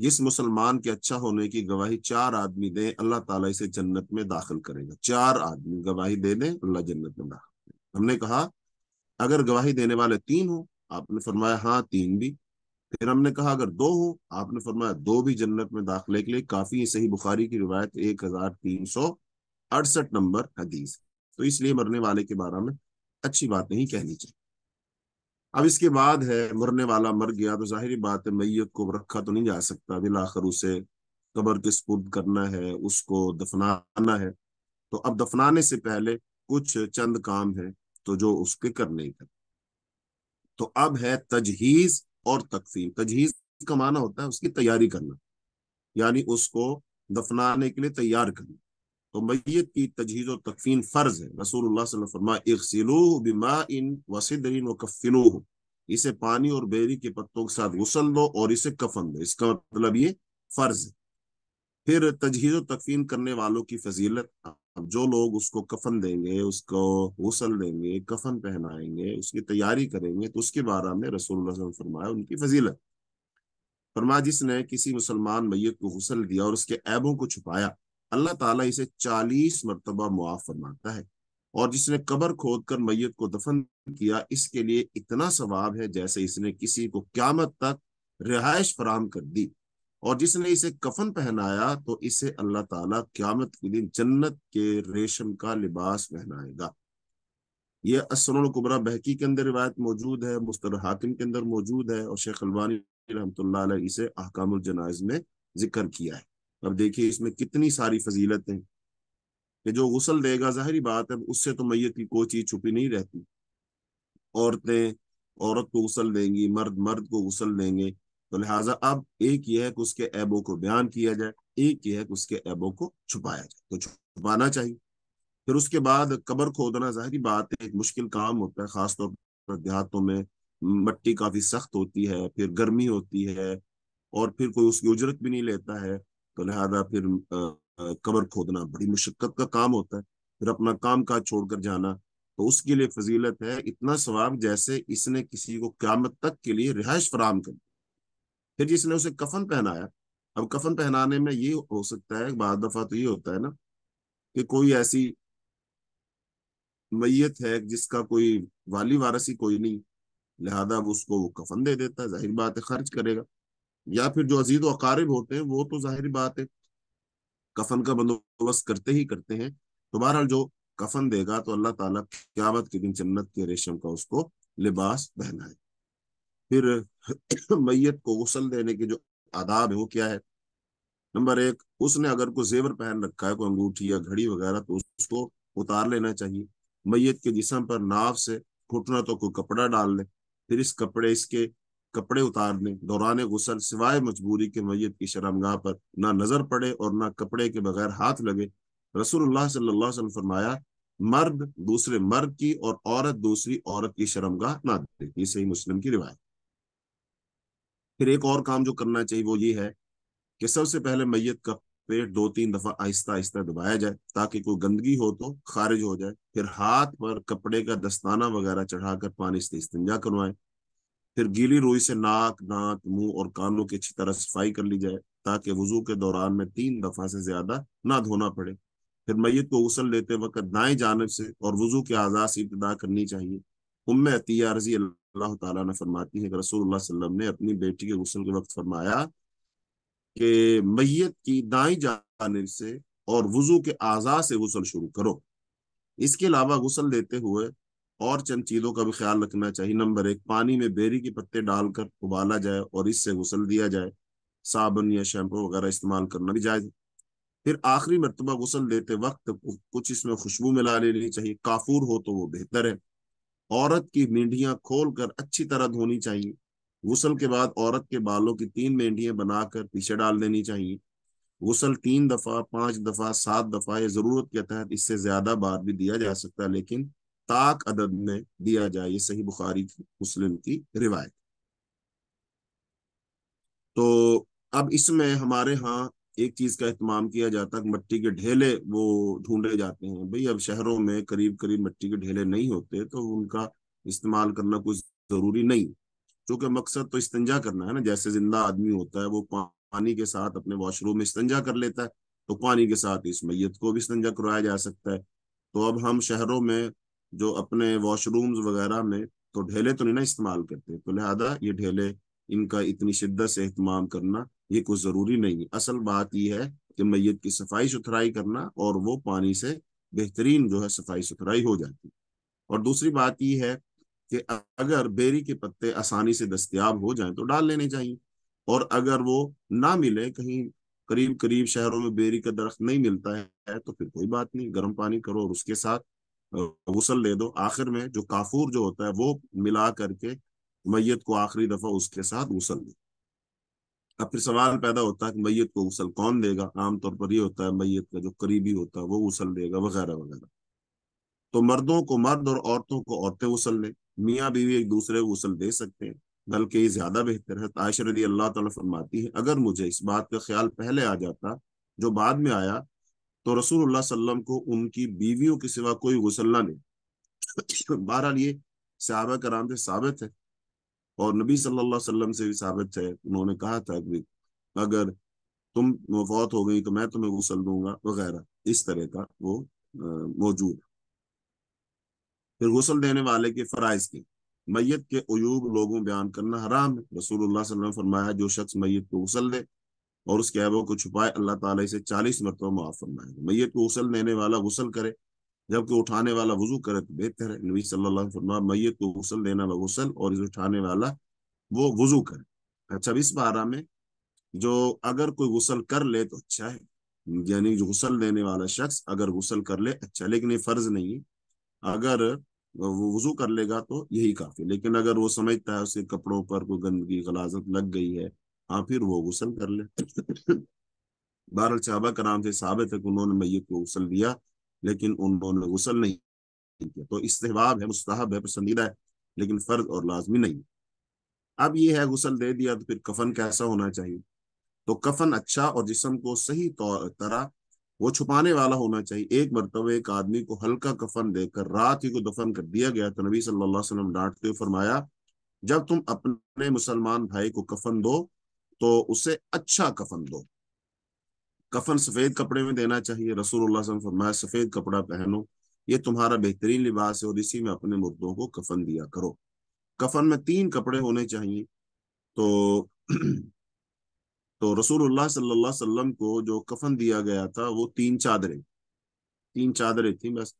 जिस मुसलमान के अच्छा होने की गवाही चार आदमी दें अल्लाह ताला इसे जन्नत में दाखिल करेगा चार आदमी गवाही दे दें अल्लाह जन्नत में दाखिल हमने कहा अगर गवाही देने वाले तीन हो आपने फरमाया हाँ तीन भी फिर हमने कहा अगर दो हो आपने फरमाया दो भी जन्नत में दाखिले के लिए काफी है सही बुखारी की रिवायत एक हजार तीन सौ अड़सठ नंबर हदीस तो इसलिए मरने वाले के बारे में अच्छी बात नहीं कहनी चाहिए अब इसके बाद है मरने वाला मर गया तो जाहिर बात है मैयत को रखा तो नहीं जा सकता बिलाखर उसे कबर के स्पुर्द करना है उसको दफनाना है तो अब दफनाने से पहले कुछ चंद काम है तो जो उसके करने का तो अब है तजहीज और तकसीम तजहीज का माना होता है उसकी तैयारी करना यानी उसको दफनाने के लिए तैयार करना तो मैत की तजहीज और तकफीन फर्ज है रसूल इसे पानी और बेरी के पत्तों के साथ गुसल दो और इसे कफन दो इसका मतलब ये फर्ज है फिर तजहीज तकफीन करने वालों की फजीलत अब जो लोग उसको कफन देंगे उसको गसल देंगे कफन पहनाएंगे उसकी तैयारी करेंगे तो उसके बारे में रसूल फरमाया उनकी फजीलत फरमा जिसने किसी मुसलमान मैत को गसल दिया और उसके ऐबों को छुपाया अल्लाह ताला इसे चालीस मरतबा मुआफ फरमाता है और जिसने कबर खोद कर मैत को दफन किया इसके लिए इतना सवाब है जैसे इसने किसी को क्यामत तक रिहायश फराम कर दी और जिसने इसे कफन पहनाया तो इसे अल्लाह ताला क्यामत के दिन जन्नत के रेशम का लिबास पहनाएगा यह असरण कुबरा बहकी के अंदर रिवायत मौजूद है मुस्तर हाकिम के अंदर मौजूद है और शेख अलवानी रहमतुल्लाह इसे अहकामुल जनाइज में जिक्र किया है अब देखिए इसमें कितनी सारी फजीलतें कि जो गसल देगा जाहिर बात है उससे तो मैय की कोई चीज छुपी नहीं रहती औरतें औरत को गसल देंगी मर्द मर्द को गसल देंगे तो लिहाजा अब एक यह है कि उसके ऐबों को बयान किया जाए एक यह है कि उसके ऐबों को छुपाया जाए तो छुपाना चाहिए फिर उसके बाद कबर खोदना जाहिर बात है एक मुश्किल काम होता है खासतौर पर देहातों में मट्टी काफी सख्त होती है फिर गर्मी होती है और फिर कोई उसकी उजरत भी नहीं लेता है तो लिहाजा फिर कबर खोदना बड़ी मुशक्क़त का काम होता है फिर अपना काम काज छोड़कर जाना तो उसके लिए फजीलत है इतना सवाब जैसे इसने किसी को क्यामत तक के लिए रिहाइश फराम कर फिर जिसने उसे कफन पहनाया अब कफन पहनाने में ये हो सकता है बार दफा तो ये होता है ना कि कोई ऐसी मैयत है जिसका कोई वाली वारसी कोई नहीं लिहाजा उसको वो कफन दे देता है जाहिर बात है खर्च करेगा या फिर जो अजीज अकारब होते हैं वो तो जाहिर बात है कफन का बंदोबस्त करते ही करते हैं तो बहरहाल जो कफन देगा तो अल्लाह ताला क्यामत के दिन जन्नत के रेशम का उसको लिबास पहनाए फिर <coughs> मैयत को गसल देने के जो आदाब है वो क्या है नंबर एक उसने अगर कोई जेवर पहन रखा है कोई अंगूठी या घड़ी वगैरह तो उसको उतार लेना चाहिए मैयत के जिसम पर नाव से घुटना तो कोई कपड़ा डाल ले फिर इस कपड़े इसके कपड़े उतार लें दौरान गसल सिवाय मजबूरी के मैयत की शर्मगाह पर ना नजर पड़े और ना कपड़े के बगैर हाथ लगे रसूलुल्लाह सल्लल्लाहु अलैहि वसल्लम फरमाया मर्द दूसरे मर्द की और औरत दूसरी औरत की शर्मगाह ना दे ये सही मुस्लिम की रिवायत फिर एक और काम जो करना चाहिए वो ये है कि सबसे पहले मैयत का पेट दो तीन दफा आहिस्ता आहिस्ता दबाया जाए ताकि कोई गंदगी हो तो खारिज हो जाए फिर हाथ पर कपड़े का दस्ताना वगैरह चढ़ाकर पानी से इस्तंजा करवाए फिर गीली रोई से नाक नाक मुंह और कानों की अच्छी तरह सफाई कर ली जाए ताकि वजू के दौरान में तीन दफा से ज्यादा ना धोना पड़े फिर मैयत को गुसल लेते वक्त दाएं जानब से और वजू के आजाद से इब्तदा करनी चाहिए उम्म अतिया रजी अल्लाह ताला ने फरमाती है कि रसूल सल्लम ने अपनी बेटी के गुसल के वक्त फरमाया कि मैयत की दाई जानब से और वजू के आज़ा से गुसल शुरू करो इसके अलावा गुसल देते हुए और चंद चीज़ों का भी ख्याल रखना चाहिए नंबर एक पानी में बेरी के पत्ते डालकर उबाला जाए और इससे गुसल दिया जाए साबुन या शैम्पू वगैरह इस्तेमाल करना भी जायज़ फिर आखिरी मरतबा गुसल देते वक्त कुछ इसमें खुशबू मिला लेनी चाहिए काफूर हो तो वो बेहतर है औरत की खोल खोलकर अच्छी तरह धोनी चाहिए गुसल के बाद औरत के बालों की तीन मेढियां बनाकर पीछे डाल देनी चाहिए गुसल तीन दफा पांच दफा सात दफा या जरूरत के तहत इससे ज्यादा बार भी दिया जा सकता है लेकिन ताक अदद में दिया जाए ये सही बुखारी की मुस्लिम की रिवायत तो अब इसमें हमारे यहाँ एक चीज का अहतमाम किया जाता है मट्टी के ढेले वो ढूंढे जाते हैं भाई अब शहरों में करीब करीब मट्टी के ढेले नहीं होते तो उनका इस्तेमाल करना कुछ जरूरी नहीं क्योंकि मकसद तो इस्तंजा करना है ना जैसे जिंदा आदमी होता है वो पानी के साथ अपने वॉशरूम में इस्तंजा कर लेता है तो पानी के साथ इस मैत को भी इस्तंजा करवाया जा सकता है तो अब हम शहरों में जो अपने वॉशरूम्स वगैरह में तो ढेले तो नहीं ना इस्तेमाल करते तो लिहाजा ये ढेले इनका इतनी शिद्दत से अहतमाम करना ये कुछ जरूरी नहीं है असल बात यह है कि मैय की सफाई सुथराई करना और वो पानी से बेहतरीन जो है सफाई सुथराई हो जाती और दूसरी बात यह है कि अगर बेरी के पत्ते आसानी से दस्तियाब हो जाएं तो डाल लेने चाहिए और अगर वो ना मिले कहीं करीब करीब शहरों में बेरी का दरख्त नहीं मिलता है तो फिर कोई बात नहीं गर्म पानी करो और उसके साथ गसल ले दो आखिर में जो काफूर जो होता है वो मिला करके मैयत को आखिरी दफा उसके साथ गुसल दो अब फिर सवाल पैदा होता है कि मैयत को गसल कौन देगा आमतौर पर यह होता है मैयत का जो करीबी होता है वो गसल देगा वगैरह वगैरह तो मर्दों को मर्द और औरतों को औरतें गसल दें मियाँ बीवी एक दूसरे को गसल दे सकते हैं बल्कि ये ज्यादा बेहतर है तायश तो रदी अल्लाह तरमाती फरमाती है अगर मुझे इस बात का ख्याल पहले आ जाता जो बाद में आया तो रसूल सल्लम को उनकी बीवियों के सिवा कोई गसल ना दे <coughs> बहरहाल ये सहाबा कराम से साबित है और नबी सल्लल्लाहु अलैहि वसल्लम से भी साबित है उन्होंने कहा था कि अगर तुम वफौत हो गई तो मैं तुम्हें गुसल दूंगा वगैरह इस तरह का वो मौजूद फिर गुसल देने वाले के फ़राइज के मैयत के अयूब लोगों बयान करना हराम है रसूल ने फरमाया जो शख्स मैयत को गुसल दे और उसके ऐबों को छुपाए अल्लाह ताला इसे चालीस मरतबा माफ़ फरमाएगा मैयत को गुसल देने वाला गुसल करे जबकि उठाने वाला वजू करे तो बेहतर है नबी सल्लल्लाहु अलैहि वसल्लम को गसल देना वह गसल और उठाने वाला वो वजू करे अच्छा इस बारह में जो अगर कोई गसल कर ले तो अच्छा है यानी जो गसल देने वाला शख्स अगर गसल कर ले अच्छा लेकिन ये फर्ज नहीं है अगर वो वजू कर लेगा तो यही काफी लेकिन अगर वो समझता है उसके कपड़ों पर कोई गंदगी गलाजत लग गई है हाँ फिर वो गसल कर ले <coughs> बहरल साहबा कराम से साबित है कि उन्होंने मैयत को गसल दिया लेकिन उन्होंने गुसल नहीं किया तो इसबाब है मुस्ताहब है पसंदीदा है लेकिन फर्ज और लाजमी नहीं अब ये है गुसल दे दिया तो फिर कफन कैसा होना चाहिए तो कफन अच्छा और जिसम को सही तरह वो छुपाने वाला होना चाहिए एक मरतबा एक आदमी को हल्का कफन देकर रात ही को दफन कर दिया गया तो नबी सल्लल्लाहु अलैहि वसल्लम डांटते हुए फरमाया जब तुम अपने मुसलमान भाई को कफन दो तो उसे अच्छा कफन दो कफन सफेद कपड़े में देना चाहिए रसूल फरमाया सफेद कपड़ा पहनो ये तुम्हारा बेहतरीन लिबास है और इसी में अपने मुर्दों को कफन दिया करो कफन में तीन कपड़े होने चाहिए तो <clears throat> तो रसूलुल्लाह सल्लल्लाहु अलैहि वसल्लम को जो कफन दिया गया था वो तीन चादरें तीन चादरें थी बस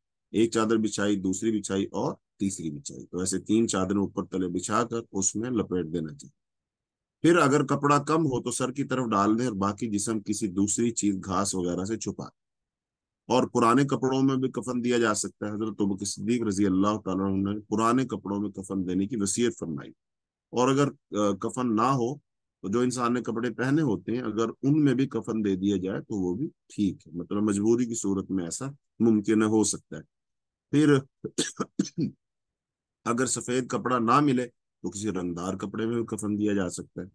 एक चादर बिछाई दूसरी बिछाई और तीसरी बिछाई तो ऐसे तीन चादरें ऊपर तले बिछा कर उसमें लपेट देना चाहिए फिर अगर कपड़ा कम हो तो सर की तरफ डाल दें और बाकी जिसम किसी दूसरी चीज घास वगैरह से छुपा और पुराने कपड़ों में भी कफन दिया जा सकता है हजरत तो सिद्दीक रजी अल्लाह ने पुराने कपड़ों में कफन देने की वसीयत फरमाई और अगर कफन ना हो तो जो इंसान ने कपड़े पहने होते हैं अगर उनमें भी कफन दे दिया जाए तो वो भी ठीक है मतलब मजबूरी की सूरत में ऐसा मुमकिन हो सकता है फिर अगर सफेद कपड़ा ना मिले तो किसी रंगदार कपड़े में भी कफन दिया जा सकता है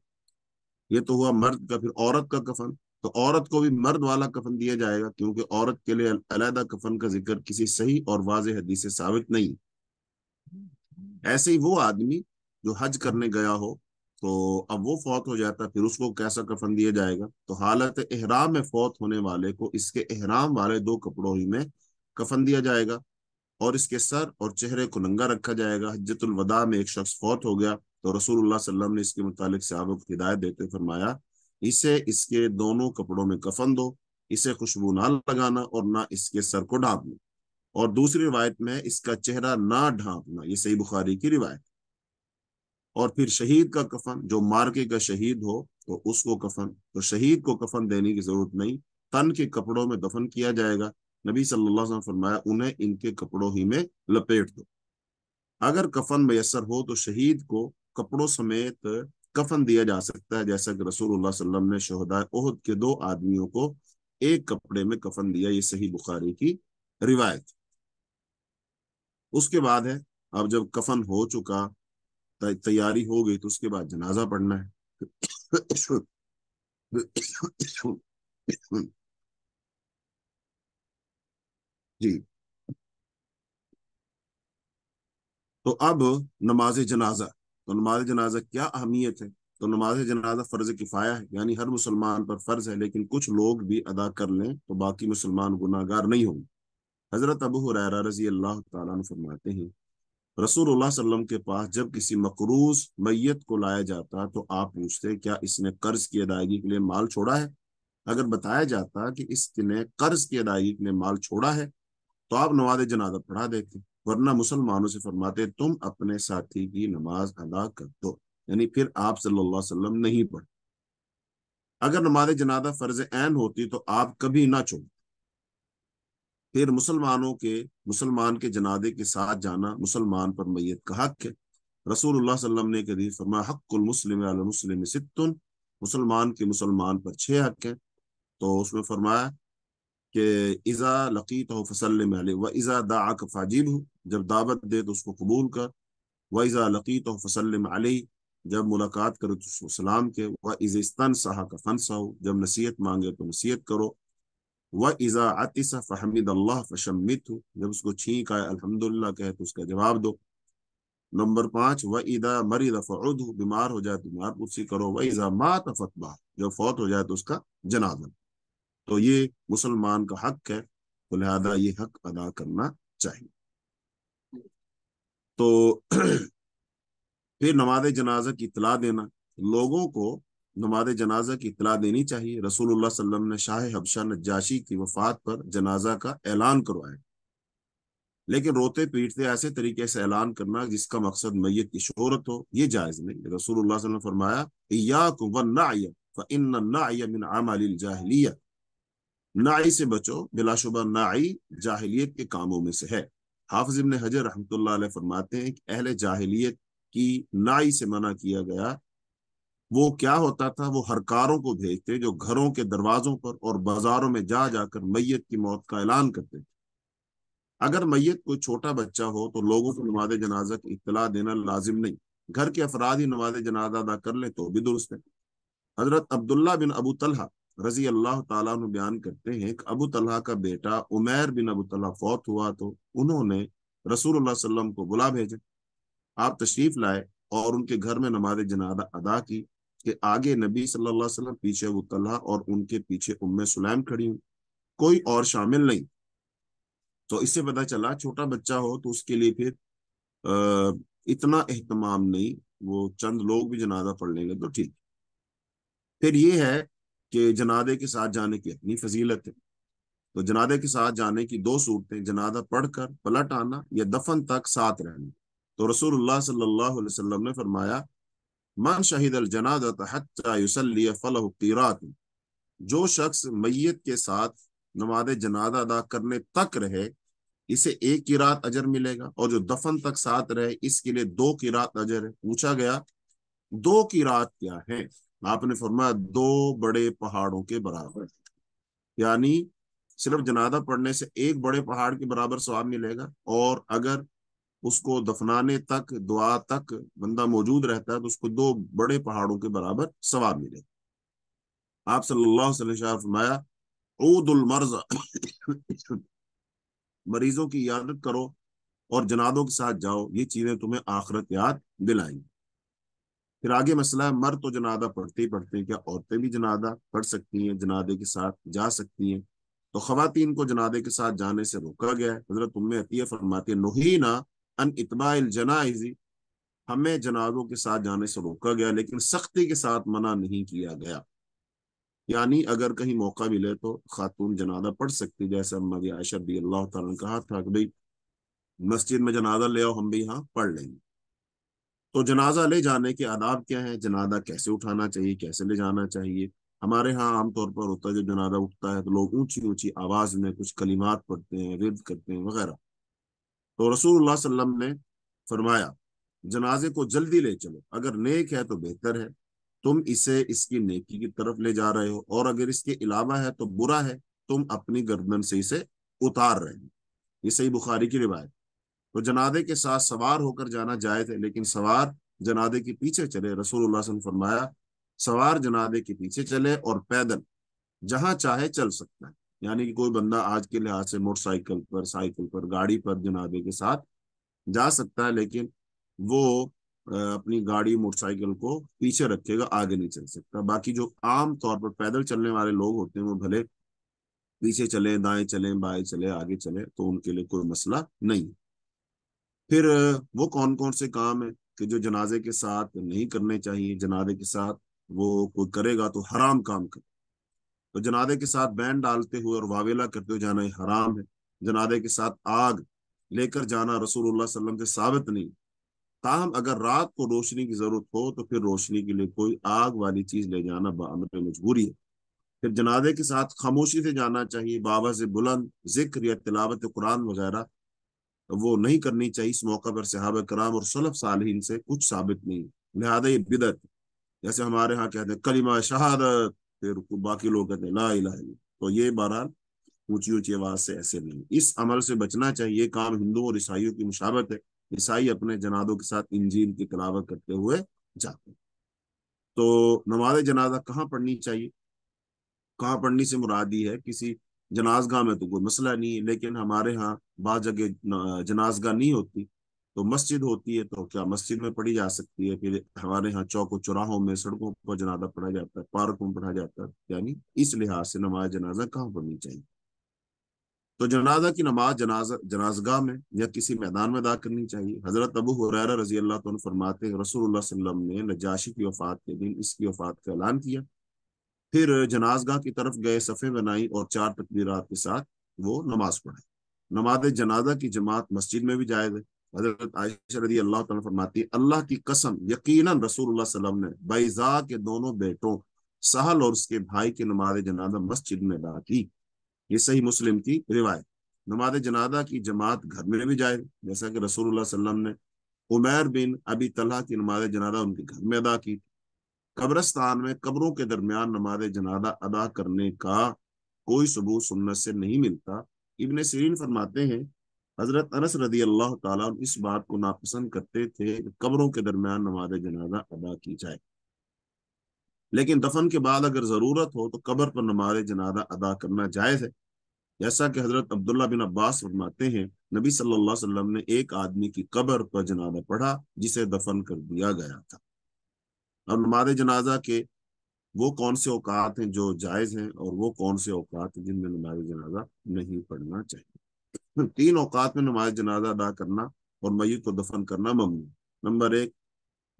ये तो हुआ मर्द का फिर औरत का कफन तो औरत को भी मर्द वाला कफन दिया जाएगा क्योंकि औरत के लिए अलहदा कफन का जिक्र किसी सही और वाज हदीस से साबित नहीं ऐसे ही वो आदमी जो हज करने गया हो तो अब वो फौत हो जाता फिर उसको कैसा कफन दिया जाएगा तो हालत एहराम में फौत होने वाले को इसके एहराम वाले दो कपड़ों ही में कफन दिया जाएगा और इसके सर और चेहरे को नंगा रखा जाएगा हजतुल वदा में एक शख्स फौत हो गया तो रसूल सल्लम ने इसके मुतालिक सहाबों को हिदायत देते फरमाया इसे इसके दोनों कपड़ों में कफन दो इसे खुशबू ना लगाना और ना इसके सर को ढांपना और दूसरी रिवायत में इसका चेहरा ना ढांपना ये सही बुखारी की रिवायत और फिर शहीद का कफन जो मार्के का शहीद हो तो उसको कफन तो शहीद को कफन देने की जरूरत नहीं तन के कपड़ों में दफन किया जाएगा नबी सल्लल्लाहु अलैहि वसल्लम फरमाया उन्हें इनके कपड़ों ही में लपेट दो अगर कफन मैसर हो तो शहीद को कपड़ों समेत कफन दिया जा सकता है जैसा कि रसूल सल्लम ने शहदा ओहद के दो आदमियों को एक कपड़े में कफन दिया ये सही बुखारी की रिवायत उसके बाद है अब जब कफन हो चुका तैयारी हो गई तो उसके बाद जनाजा पढ़ना है जी तो अब नमाज जनाजा तो नमाज जनाजा क्या अहमियत है तो नमाज जनाजा फर्ज किफाया है यानी हर मुसलमान पर फर्ज है लेकिन कुछ लोग भी अदा कर लें तो बाकी मुसलमान गुनागार नहीं होंगे हजरत अबू हुरैरा रजी अल्लाह तला फरमाते हैं रसूल सल्लम के पास जब किसी मकरूज मैयत को लाया जाता तो आप पूछते क्या इसने कर्ज की अदायगी के लिए माल छोड़ा है अगर बताया जाता कि इसने कर्ज की अदायगी के लिए माल छोड़ा है तो आप नमाज जनाजा पढ़ा देते वरना मुसलमानों से फरमाते तुम अपने साथी की नमाज अदा कर दो यानी फिर आप सल्लल्लाहु अलैहि वसल्लम नहीं पढ़े अगर नमाज जनाजा फर्ज ऐन होती तो आप कभी ना छोड़ते फिर मुसलमानों के मुसलमान के जनादे के साथ जाना मुसलमान पर मैत का हक है रसूल सल्लम ने कभी फरमा हकुल मुस्लिम मुस्लिम सितुन मुसलमान के मुसलमान पर छह हक हैं तो उसमें फरमाया कि इज़ा लकीत तो फसलम व इज़ा दाक फाजीब हो जब दावत दे तो उसको कबूल कर व इज़ा लकीत तो फसलम अली जब मुलाकात करो तो उसको सलाम के व इज़स्तन सहा का फन साहो जब नसीहत मांगे तो नसीहत करो व इज़ा आतिसा फहमिद अल्लाह फशमित हो जब उसको छींक आए अलहमदुल्ला कहे तो उसका जवाब दो नंबर पाँच व ईदा मरीद फ़ुद बीमार हो जाए तो बीमार उसी करो व इजा मात जब फौत हो जाए तो उसका जनाजन तो ये मुसलमान का हक है तो लिहाजा ये हक अदा करना चाहिए तो <clears throat> फिर नमाज जनाजा की इतला देना लोगों को नमाज जनाजा की इतला देनी चाहिए रसूलुल्लाह सल्लम ने शाह हबशा नजाशी की वफात पर जनाजा का ऐलान करवाया लेकिन रोते पीटते ऐसे तरीके से ऐलान करना जिसका मकसद मैयत की शोहरत हो ये जायज नहीं रसूल ने फरमाया नाई से बचो बिलाशुबा नाई जाहिलियत के कामों में से है हाफिज इबन हजर रहमत फरमाते हैं कि अहल जाहिलियत की नाई से मना किया गया वो क्या होता था वो हरकारों को भेजते जो घरों के दरवाजों पर और बाजारों में जा जाकर मैयत की मौत का ऐलान करते थे अगर मैयत कोई छोटा बच्चा हो तो लोगों को नमाज जनाजा की इतला देना लाजिम नहीं घर के अफराद ही नमाज जनाजा अदा कर ले तो भी दुरुस्त है हजरत अब्दुल्ला बिन अबू तलहा रजी अल्लाह ताला बयान करते हैं कि अबू तलहा का बेटा उमैर बिन अबू तला फौत हुआ तो उन्होंने रसूल को बुला भेजा आप तशरीफ लाए और उनके घर में नमाज जनादा अदा की कि आगे नबी सल्लल्लाहु अलैहि वसल्लम पीछे अबू तला और उनके पीछे उम्म सुलैम खड़ी हूं कोई और शामिल नहीं तो इससे पता चला छोटा बच्चा हो तो उसके लिए फिर अः इतना एहतमाम नहीं वो चंद लोग भी जनाजा पढ़ लेंगे तो ठीक फिर ये है कि जनादे के साथ जाने की अपनी फजीलत है तो जनादे के साथ जाने की दो सूरतें जनादा पढ़कर पलट आना या दफन तक साथ रहना तो रसूलुल्लाह सल्लल्लाहु अलैहि वसल्लम ने फरमाया मन शहीद अल जनादात जो शख्स मैयत के साथ नमाज जनादा अदा करने तक रहे इसे एक किरात अजर मिलेगा और जो दफन तक साथ रहे इसके लिए दो किरात अजर है पूछा गया दो किरात क्या है आपने फरमाया दो बड़े पहाड़ों के बराबर यानी सिर्फ जनादा पढ़ने से एक बड़े पहाड़ के बराबर स्वाब मिलेगा और अगर उसको दफनाने तक दुआ तक बंदा मौजूद रहता है तो उसको दो बड़े पहाड़ों के बराबर सवाब मिलेगा आप सल्लल्लाहु अलैहि वसल्लम फरमाया ऊदुल मर्ज मरीजों की यादत करो और जनादों के साथ जाओ ये चीजें तुम्हें आखरत याद दिलाएंगी फिर आगे मसला है मर तो जनादा पढ़ते ही पढ़ते हैं क्या औरतें भी जनादा पढ़ सकती हैं जनादे के साथ जा सकती हैं तो खातन को जनादे के साथ जाने से रोका गया है हजरत उम्मे अतिया फरमाती ना अन इतबा जनाजी हमें जनाजों के साथ जाने से रोका गया लेकिन सख्ती के साथ मना नहीं किया गया यानी अगर कहीं मौका मिले तो खातून जनादा पढ़ सकती जैसे अम्मा आयशा दी अल्लाह तहा था कि भाई मस्जिद में जनाजा ले आओ हम भी यहाँ पढ़ लेंगे तो जनाजा ले जाने के आदाब क्या है जनाजा कैसे उठाना चाहिए कैसे ले जाना चाहिए हमारे यहाँ आमतौर पर होता है जब जनाजा उठता है तो लोग ऊंची ऊंची आवाज में कुछ कलिमात पढ़ते हैं रिद करते हैं वगैरह तो रसूल सल्लम ने फरमाया जनाजे को जल्दी ले चलो अगर नेक है तो बेहतर है तुम इसे इसकी नेकी की तरफ ले जा रहे हो और अगर इसके अलावा है तो बुरा है तुम अपनी गर्दन से इसे उतार रहे हो ये सही बुखारी की रिवायत तो जनादे के साथ सवार होकर जाना जायज है लेकिन सवार जनादे के पीछे चले रसूल फरमाया सवार जनादे के पीछे चले और पैदल जहां चाहे चल सकता है यानी कि कोई बंदा आज के लिहाज से मोटरसाइकिल पर साइकिल पर गाड़ी पर जनादे के साथ जा सकता है लेकिन वो अपनी गाड़ी मोटरसाइकिल को पीछे रखेगा आगे नहीं चल सकता बाकी जो आम तौर पर पैदल चलने वाले लोग होते हैं वो भले पीछे चले दाएं चले बाएं चले आगे चले तो उनके लिए कोई मसला नहीं फिर वो कौन कौन से काम है कि जो जनाजे के साथ नहीं करने चाहिए जनाजे के साथ वो कोई करेगा तो हराम काम कर तो जनादे के साथ बैन डालते हुए और वावेला करते हुए जाना हराम है जनादे के साथ आग लेकर जाना रसूलुल्लाह वसल्लम से साबित नहीं ताहम अगर रात को रोशनी की जरूरत हो तो फिर रोशनी के लिए कोई आग वाली चीज ले जाना बामर मजबूरी है फिर जनादे के साथ खामोशी से जाना चाहिए बाबा से बुलंद जिक्र या तिलावत कुरान वगैरह तो वो नहीं करनी चाहिए इस मौका पर सहाब कराम और सलफ सालहीन से कुछ साबित नहीं लिहाजा ये बिदत जैसे हमारे यहाँ कहते हैं कलिमा शहादत फिर बाकी लोग कहते हैं ला इला तो ये बहरहाल ऊंची ऊंची आवाज से ऐसे नहीं इस अमल से बचना चाहिए ये काम हिंदुओं और ईसाइयों की मुशावत है ईसाई अपने जनादों के साथ इंजील की तलावत करते हुए जाते तो नमाज जनाजा कहाँ पढ़नी चाहिए कहाँ पढ़नी से मुरादी है किसी जनाजगाह में तो कोई मसला नहीं है लेकिन हमारे यहाँ बाद जगह जनाजगा नहीं होती तो मस्जिद होती है तो क्या मस्जिद में पढ़ी जा सकती है फिर हमारे यहाँ चौक चौराहों में सड़कों पर जनाजा पढ़ा जाता है पार्क में पढ़ा जाता है यानी इस लिहाज से नमाज जनाजा कहाँ पढ़नी चाहिए तो जनाजा की नमाज जनाजा जनाजगा में या किसी मैदान में अदा करनी चाहिए हजरत अबू हुरैरा रजी अल्लाह तो फरमाते रसूल वसल्लम ने नजाशी की वफात के दिन इसकी वफात का ऐलान किया फिर जनाजगा की तरफ गए सफ़े बनाई और चार तकबीरात के साथ वो नमाज पढ़ाई नमाज जनाजा की जमात मस्जिद में भी जायज है हजरत आयशा रजी अल्लाह फरमाती अल्लाह की कसम यकीनन रसूलुल्लाह सल्लम ने बैजा के दोनों बेटों सहल और उसके भाई की नमाज जनाजा मस्जिद में अदा की ये सही मुस्लिम की रिवायत नमाज जनाजा की जमात घर में भी जाए जैसा कि रसूलुल्लाह सल्लम ने उमैर बिन अबी तलहा की नमाज जनाजा उनके घर में अदा की कब्रस्तान में कब्रों के दरमियान नमाज जनाजा अदा करने का कोई सबूत सुन्नत से नहीं मिलता इबन सरीन फरमाते हैं हजरत अनस रदी अल्लाह इस बात को नापसंद करते थे कि कब्रों के दरमियान नमाज जनाजा अदा की जाए लेकिन दफन के बाद अगर जरूरत हो तो कब्र पर नमाज जनाजा अदा करना जायज है जैसा कि हजरत अब्दुल्ला बिन अब्बास फरमाते हैं नबी सल्लल्लाहु अलैहि वसल्लम ने एक आदमी की कब्र पर जनाजा पढ़ा जिसे दफन कर दिया गया था और नमाज जनाजा के वो कौन से औकात हैं जो जायज़ हैं और वो कौन से औकात हैं जिनमें नमाज जनाजा नहीं पढ़ना चाहिए <laughs> तीन औकात में नमाज जनाजा अदा करना और मई को दफन करना ममनू नंबर एक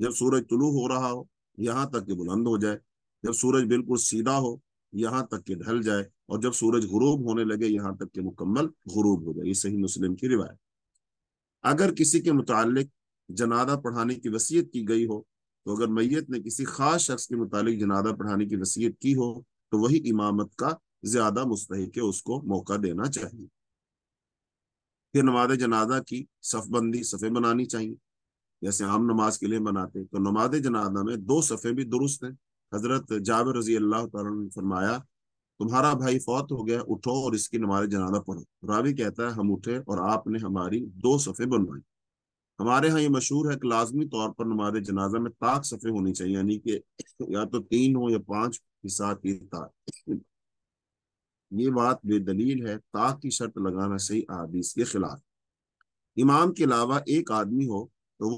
जब सूरज तुलू हो रहा हो यहाँ तक कि बुलंद हो जाए जब सूरज बिल्कुल सीधा हो यहाँ तक कि ढल जाए और जब सूरज गुरूब होने लगे यहाँ तक कि मुकम्मल गुरूब हो जाए ये सही मुस्लिम की रिवायत अगर किसी के मुतालिक जनादा पढ़ाने की वसीयत की गई हो तो अगर मैयत ने किसी खास शख्स के मुतालिक जनाजा पढ़ाने की वसीयत की हो तो वही इमामत का ज्यादा मुस्तक है उसको मौका देना चाहिए फिर नमाज जनाजा की सफबंदी सफ़े बनानी चाहिए जैसे आम नमाज के लिए बनाते हैं तो नमाज जनाजा में दो सफ़े भी दुरुस्त हैं हजरत जाब रजी अल्लाह ने फरमाया तुम्हारा भाई फौत हो गया उठो और इसकी नमाज जनाजा पढ़ो तो रावी कहता है हम उठे और आपने हमारी दो सफ़े बनवाई हमारे यहाँ ये मशहूर है कि लाजमी तौर पर नमाज जनाजा में ताक सफ़े होनी चाहिए यानी कि या तो तीन हो या पांच के साथ ये ताक ये बात बेदलील है ताक की शर्त लगाना सही आदिस के खिलाफ इमाम के अलावा एक आदमी हो तो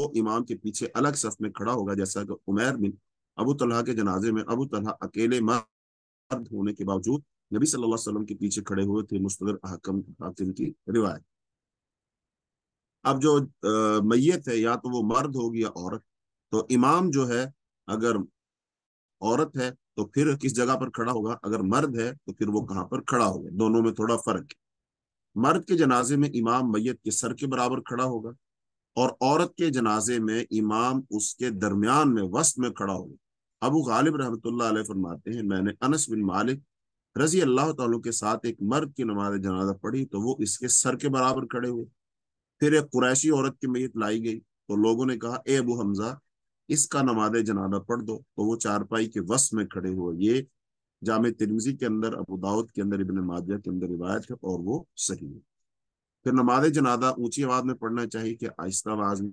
वो इमाम के पीछे अलग सफ में खड़ा होगा जैसा कि उमैर बिन अबू तलहा के जनाजे में अबू तलहा अकेले मर्द होने के बावजूद नबी सल्लल्लाहु अलैहि वसल्लम के पीछे खड़े हुए थे मुस्तर हकम हाकिम की रिवायत अब जो मैयत है या तो वो मर्द होगी या औरत तो इमाम जो है अगर औरत है तो फिर किस जगह पर खड़ा होगा अगर मर्द है तो फिर वो कहाँ पर खड़ा होगा दोनों में थोड़ा फर्क है मर्द के जनाजे में इमाम मैयत के सर के बराबर खड़ा होगा और औरत के जनाजे में इमाम उसके दरमियान में वस्त में खड़ा होगा अबू गालिब रहमत फरमाते हैं मैंने अनस बिन मालिक रजी अल्लाह तु के साथ एक मर्द की नमाज जनाजा पढ़ी तो वो इसके सर के बराबर खड़े हुए फिर एक कुरैशी औरत की मैत लाई गई तो लोगों ने कहा ए अबू हमजा इसका नमाज जनाजा पढ़ दो तो वो चारपाई के वस में खड़े हुए ये जाम तिरुजी के अंदर अबू दाऊद के अंदर इबन माजिया के अंदर रिवायत है और वो सही है फिर नमाज जनादा ऊंची आवाज में पढ़ना चाहिए कि आहिस्ता आवाज में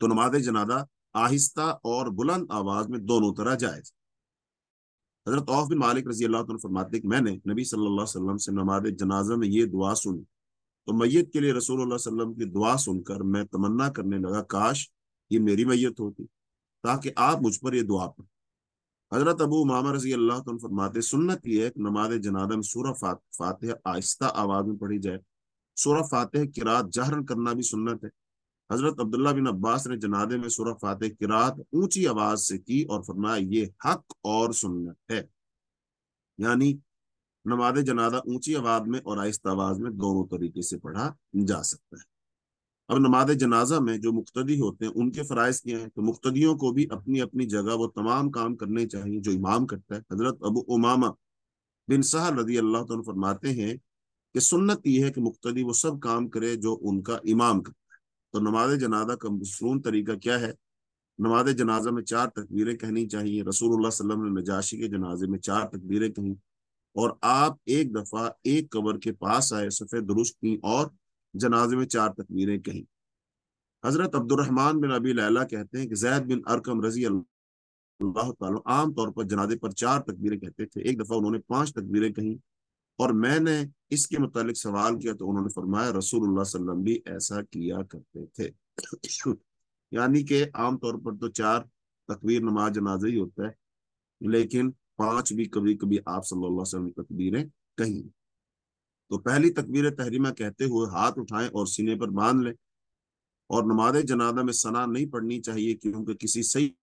तो नमाज जनादा आहिस्ता और बुलंद आवाज में दोनों तरह जायज हजरत औफ बिन मालिक रजी अल्लाह फरमाते मैंने नबी सल्लल्लाहु अलैहि वसल्लम से नमाज जनाजा में ये दुआ सुनी तो मैयत के लिए रसूल वसल्लम की दुआ सुनकर मैं तमन्ना करने लगा काश ये मेरी मैयत होती ताकि आप मुझ पर यह दुआ पढ़ हजरत अबू मामा रजी अल्लाह तुम फरमाते सुन्नत ये है कि नमाज जनादा में सूरह फात, फातह आहिस्ता आवाज में पढ़ी जाए सूरह फातह किरात जहरन करना भी सुन्नत है हजरत अब्दुल्ला बिन अब्बास ने जनादे में सूरह फातह किरात ऊंची आवाज से की और फरमाया ये हक और सुन्नत है यानी नमाज जनाजा ऊंची आवाज में और आहिस्ता आवाज में दोनों तरीके से पढ़ा जा सकता है अब नमाज जनाजा में जो मुख्तदी होते हैं उनके फ़राइज़ क्या हैं तो मुख्तदियों को भी अपनी अपनी जगह वो तमाम काम करने चाहिए जो इमाम करता है हजरत अबू उमामा बिन सहर रजी अल्लाह तो फरमाते हैं कि सुन्नत यह है कि मुख्तदी वो सब काम करे जो उनका इमाम करता है तो नमाज जनाजा का मसरून तरीका क्या है नमाज जनाजा में चार तकबीरें कहनी चाहिए रसूल वसलम ने नजाशी के जनाजे में चार तकबीरें कहीं और आप एक दफा एक कबर के पास आए सफेद दुरुस्त की और जनाजे में चार तकमीरें कही हजरत अब्दुलरहमान बिन अबी लैला कहते हैं कि जैद बिन अरकम रजी अल्लाह आम तौर पर जनाजे पर चार तकबीरें कहते थे एक दफ़ा उन्होंने पांच तकबीरें कही और मैंने इसके मतलब सवाल किया तो उन्होंने फरमाया रसूल वसल्लम भी ऐसा किया करते थे यानी कि आमतौर पर तो चार तकबीर नमाज जनाजे ही होता है लेकिन पांच भी कभी कभी आप सल्लल्लाहु अलैहि तकबीरें कही तो पहली तकबीर तहरीमा कहते हुए हाथ उठाएं और सीने पर बांध लें और नमाज जनादा में सना नहीं पढ़नी चाहिए क्योंकि किसी सही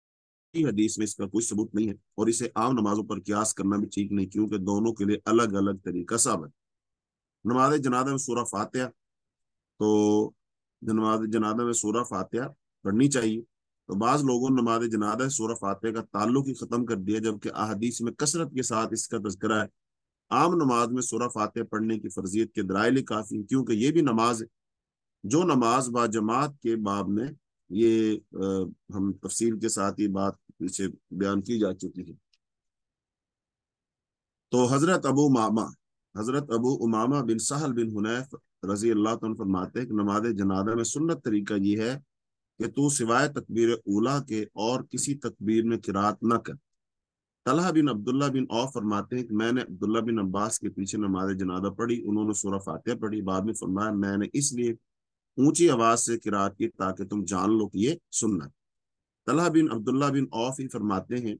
हदीस में इसका कोई सबूत नहीं है और इसे आम नमाजों पर क्यास करना भी ठीक नहीं क्योंकि दोनों के लिए अलग अलग तरीका है नमाज जनादा में सूरा फातह तो नमाज जनादा में सूरा फातह पढ़नी चाहिए तो बाज लोगों ने नमाज जनादा सूरह फातह का ताल्लुक ही खत्म कर दिया जबकि अहदीस में कसरत के साथ इसका तस्करा है आम नमाज में सूरह फातह पढ़ने की फर्जियत के दराइल काफ़ी क्योंकि ये भी नमाज है जो नमाज बाजमात के बाब में ये आ, हम तफसील के साथ ये बात पीछे बयान की जा चुकी है तो हजरत अबू मामा हजरत अबू उमामा बिन सहल बिन हुनैफ रजी अल्लाह फरमाते हैं नमाज जनादा में सुन्नत तरीका ये है कि तू सिवाय तकबीर ओला के और किसी तकबीर में किरात न कर तलहा बिन अब्दुल्ला बिन औ फरमाते हैं कि मैंने अब्दुल्ला बिन अब्बास के पीछे नमाज जनादा पढ़ी उन्होंने सूरह फातिहा पढ़ी बाद में फरमाया मैंने इसलिए ऊंची आवाज से किरात की ताकि तुम जान लो कि ये सुनना Talha bin Abdullah bin Auf ही फरमाते हैं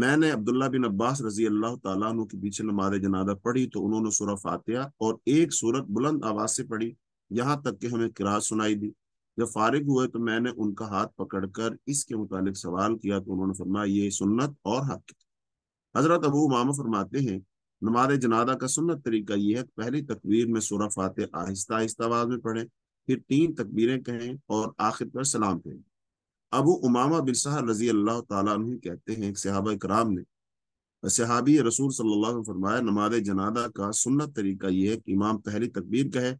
मैंने अब्दुल्ला बिन अब्बास रजी अल्लाह तु के पीछे नमाज जनादा पढ़ी तो उन्होंने सूरह फातिहा और एक सूरत बुलंद आवाज से पढ़ी यहाँ तक कि हमें किरात सुनाई दी जब फारिग हुए तो मैंने उनका हाथ पकड़कर इसके मुतालिक सवाल किया तो उन्होंने फरमाया ये सुन्नत और हक हजरत अबू उमामा फरमाते हैं नमाज जनादा का सुन्नत तरीका यह है कि पहली तकबीर में सूरा फातह आहिस्ता आहिस्ता आवाज में पढ़ें फिर तीन तकबीरें कहें और आखिर पर सलाम कहें अबू उमामा सहर रजी अल्लाह तु कहते हैं सहाबा कराम ने सहाबी रसूल सल्लल्लाहु अलैहि वसल्लम फरमाया नमाज जनादा का सुन्नत तरीका यह है कि इमाम पहली तकबीर कहे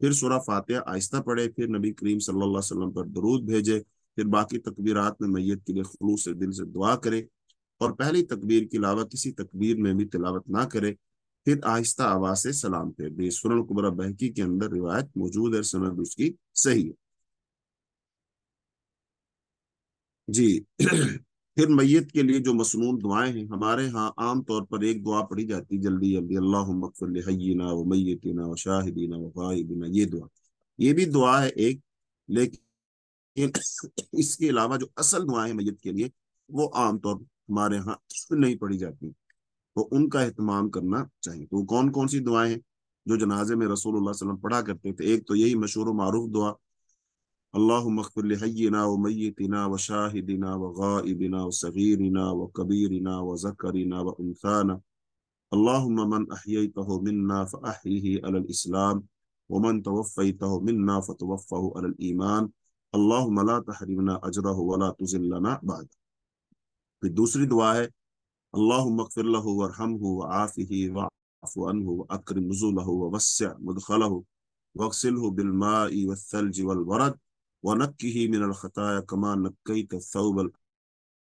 फिर सूरा फातिहा आहिस्ता पढ़े फिर नबी करीम सल्लल्लाहु अलैहि वसल्लम पर दरूद भेजे फिर बाकी तकबीरात में मैयत के लिए खलूस से दिल से दुआ करे और पहली तकबीर के अलावा किसी तकबीर में भी तिलावत ना करे फिर आहिस्ता आवाज से सलाम फेर दे सुरन कुबरा बहकी के अंदर रिवायत मौजूद है सनद उसकी सही है जी फिर मैत के लिए जो मसनून दुआएं हैं हमारे यहाँ आम तौर पर एक दुआ पढ़ी जाती है जल्दी जल्दी अल्लाह मकफ़रना व मैतना व शाहिदीना वाहिदीना ये दुआ ये भी दुआ है एक लेकिन <coughs> इसके अलावा जो असल दुआ है मैत के लिए वो आमतौर पर हमारे यहाँ नहीं पढ़ी जाती तो उनका अहतमाम करना चाहिए तो कौन कौन सी दुआएं हैं जो जनाजे में रसूल वसल्लम पढ़ा करते थे एक तो यही मशहूर मारूफ दुआ اللهم اغفر لحينا وميتنا وشاهدنا وغائبنا وصغيرنا وكبيرنا وذكرنا وانثانا اللهم من احييته منا فاحيه على الاسلام ومن توفيته منا فتوفه على الايمان اللهم لا تحرمنا اجره ولا تزلنا بعد في دوسری دعاء اللهم اغفر له وارحمه وعافه واعف عنه واكرم نزله ووسع مدخله واغسله بالماء والثلج والبرد ونقه من الخطايا كما نقيت الثوب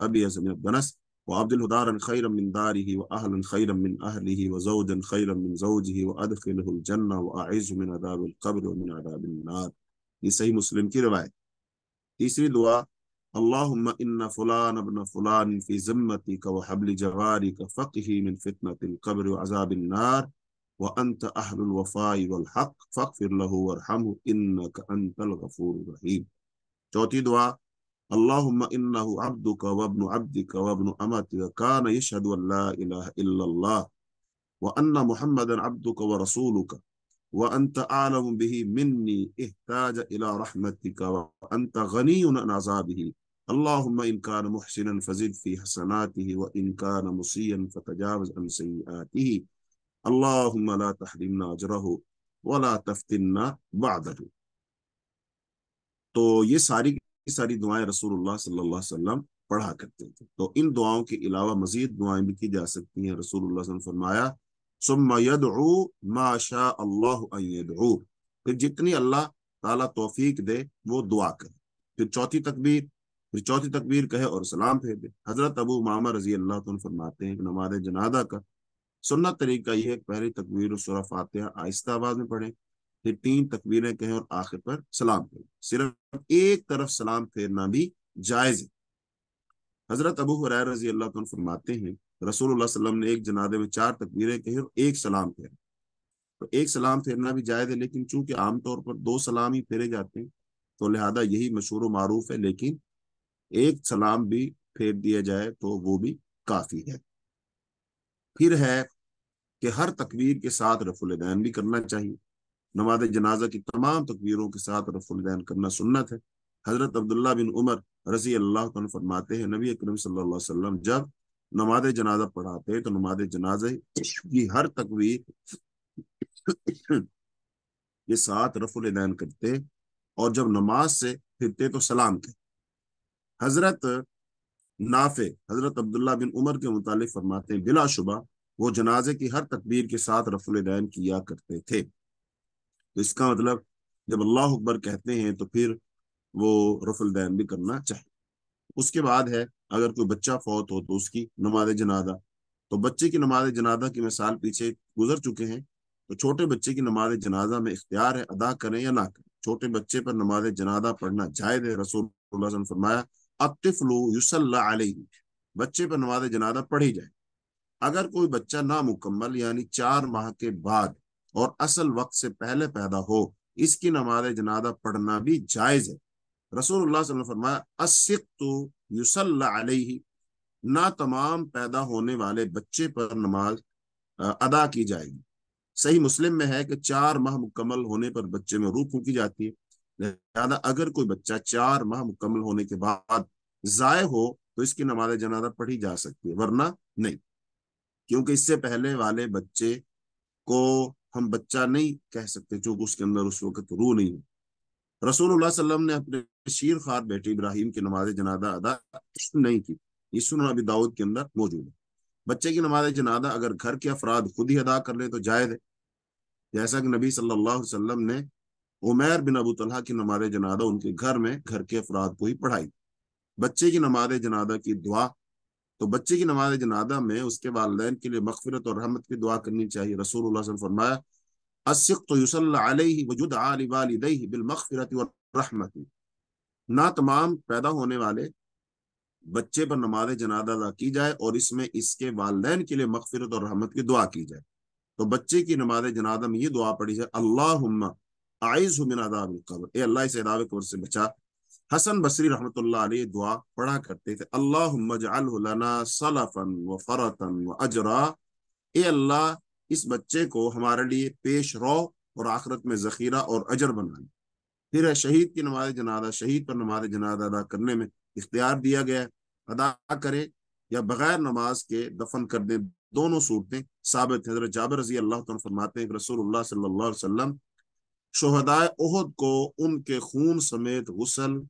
الأبيض من الدنس وأبدله دارا خيرا من داره وأهلا خيرا من أهله وزوجا خيرا من زوجه وأدخله الجنة واعز من عذاب القبر ومن عذاب النار دي صحيح مسلم کی روایت تیسری دعا اللهم ان فلان ابن فلان في ذمتك وحبل جوارك فقه من فتنه القبر وعذاب النار وأنت أهل الوفاء والحق فاغفر له وارحمه إنك أنت الغفور الرحيم چوتي دعا اللهم إنه عبدك وابن عبدك وابن أمتك كان يشهد أن لا إله إلا الله وأن محمدا عبدك ورسولك وأنت أعلم به مني احتاج إلى رحمتك وأنت غني عن عذابه اللهم إن كان محسنا فزد في حسناته وإن كان مسيئا فتجاوز عن سيئاته अल्लाहुम्मा ला तहरीमना अजरहु वला तफ्तिन्ना बादहु तो ये सारी की सारी दुआएं रसूलुल्लाह सल्लल्लाहु अलैहि वसल्लम पढ़ा करते थे तो इन दुआओं के अलावा मजीद दुआएं भी की जा सकती हैं रसूलुल्लाह ने फरमाया सुम्मा माशा अल्लाह अन यदउ फिर जितनी अल्लाह ताला तौफीक दे वो दुआ करे फिर चौथी तकबीर फिर चौथी तकबीर कहे और सलाम फेर दे हजरत अबू मामा रजी अल्लाह फरमाते हैं नमाज जनादा का सुन्नत तरीका यह है पहली तकबीर सूरह फातिहा आहिस्ता आवाज में पढ़े फिर तीन तकबीरें कहें और आखिर पर सलाम करें सिर्फ एक तरफ सलाम फेरना भी जायज है हजरत अबू हुरैर रजी अल्लाह फरमाते हैं रसूल वसल्लम ने एक जनादे में चार तकबीरें कही और एक सलाम फेरा तो एक सलाम फेरना भी जायज है लेकिन चूंकि आमतौर पर दो सलाम ही फेरे जाते हैं तो लिहाजा यही मशहूर मरूफ है लेकिन एक सलाम भी फेर दिया जाए तो वो भी काफी है फिर है कि हर तकबीर के साथ रफुलदैन भी करना चाहिए नमाज जनाजा की तमाम तकबीरों के साथ रफुलदैन करना सुन्नत है हजरत अब्दुल्ला बिन उमर रजी अल्लाह फरमाते हैं नबी अक्रम सल्लाम जब नमाज जनाजा पढ़ाते तो नमाज जनाजे की हर तकबीर के साथ रफुलदैन करते और जब नमाज से फिरते तो सलाम कहते हजरत नाफे हजरत अब्दुल्ला बिन उमर के मुतालिक फरमाते हैं बिलाशुबा वो जनाजे की हर तकबीर के साथ रफुल दैन किया करते थे तो इसका मतलब जब अल्लाह अकबर कहते हैं तो फिर वो रफुल दैन भी करना चाहिए उसके बाद है अगर कोई बच्चा फौत हो तो उसकी नमाज जनाजा तो बच्चे की नमाज जनाजा की मिसाल पीछे गुजर चुके हैं तो छोटे बच्चे की नमाज जनाजा में इख्तियार है अदा करें या ना करें छोटे बच्चे पर नमाज जनाजा पढ़ना जायद है रसूल फरमाया अतिफलू युसल्ला बच्चे पर नमाज जनाजा पढ़ी जाए अगर कोई बच्चा नामुकम्मल यानी चार माह के बाद और असल वक्त से पहले पैदा हो इसकी नमाज जनादा पढ़ना भी जायज है रसूल फरमाया तो ना तमाम पैदा होने वाले बच्चे पर नमाज अदा की जाएगी सही मुस्लिम में है कि चार माह मुकम्मल होने पर बच्चे में रूह फूकी जाती है लिहाजा अगर कोई बच्चा चार माह मुकम्मल होने के बाद जाय हो तो इसकी नमाज जनाजा पढ़ी जा सकती है वरना नहीं क्योंकि इससे पहले वाले बच्चे को हम बच्चा नहीं कह सकते चूंकि उसके अंदर उस वक्त रू नहीं है रसूल सल्लम ने अपने शीर खार बेटे इब्राहिम की नमाज जनादा अदा नहीं की ये सुन अभी दाऊद के अंदर मौजूद है बच्चे की नमाज जनादा अगर घर के अफराद खुद ही अदा कर ले तो जायद है जैसा कि नबी सल्लल्लाहु अलैहि वसल्लम ने उमैर बिन अबू तलहा की नमाज जनादा उनके घर में घर के अफराद को ही पढ़ाई बच्चे की नमाज जनादा की दुआ तो बच्चे की नमाज जनादा में उसके वालदेन के लिए मकफिरत और रहमत की दुआ करनी चाहिए रसूल फरमाया असिक तो रहमत ना तमाम पैदा होने वाले बच्चे पर नमाज जनादा अदा की जाए और इसमें इसके वालदेन के लिए मगफरत और रहमत की दुआ की जाए तो बच्चे की नमाज जनादा में ये दुआ पड़ी जाए अल्लाह आइज हुमिन अदाब कब्र ए अल्लाह अदाब से बचा हसन बसरी रहमत दुआ पढ़ा करते थे अल्लाह मजालना सलाफन व फरतन व अजरा ए अल्लाह इस बच्चे को हमारे लिए पेश रो और आखरत में जखीरा और अजर बनाना फिर शहीद की नमाज जनादा शहीद पर नमाज जनादा अदा करने में इख्तियार दिया गया अदा करे या बगैर नमाज के दफन कर दें दोनों सूरतें साबित हैं जाबर रजी अल्लाह तो फरमाते हैं रसूल सल्लल्लाहु अलैहि वसल्लम शहदाय ओहद को उनके खून समेत गुसल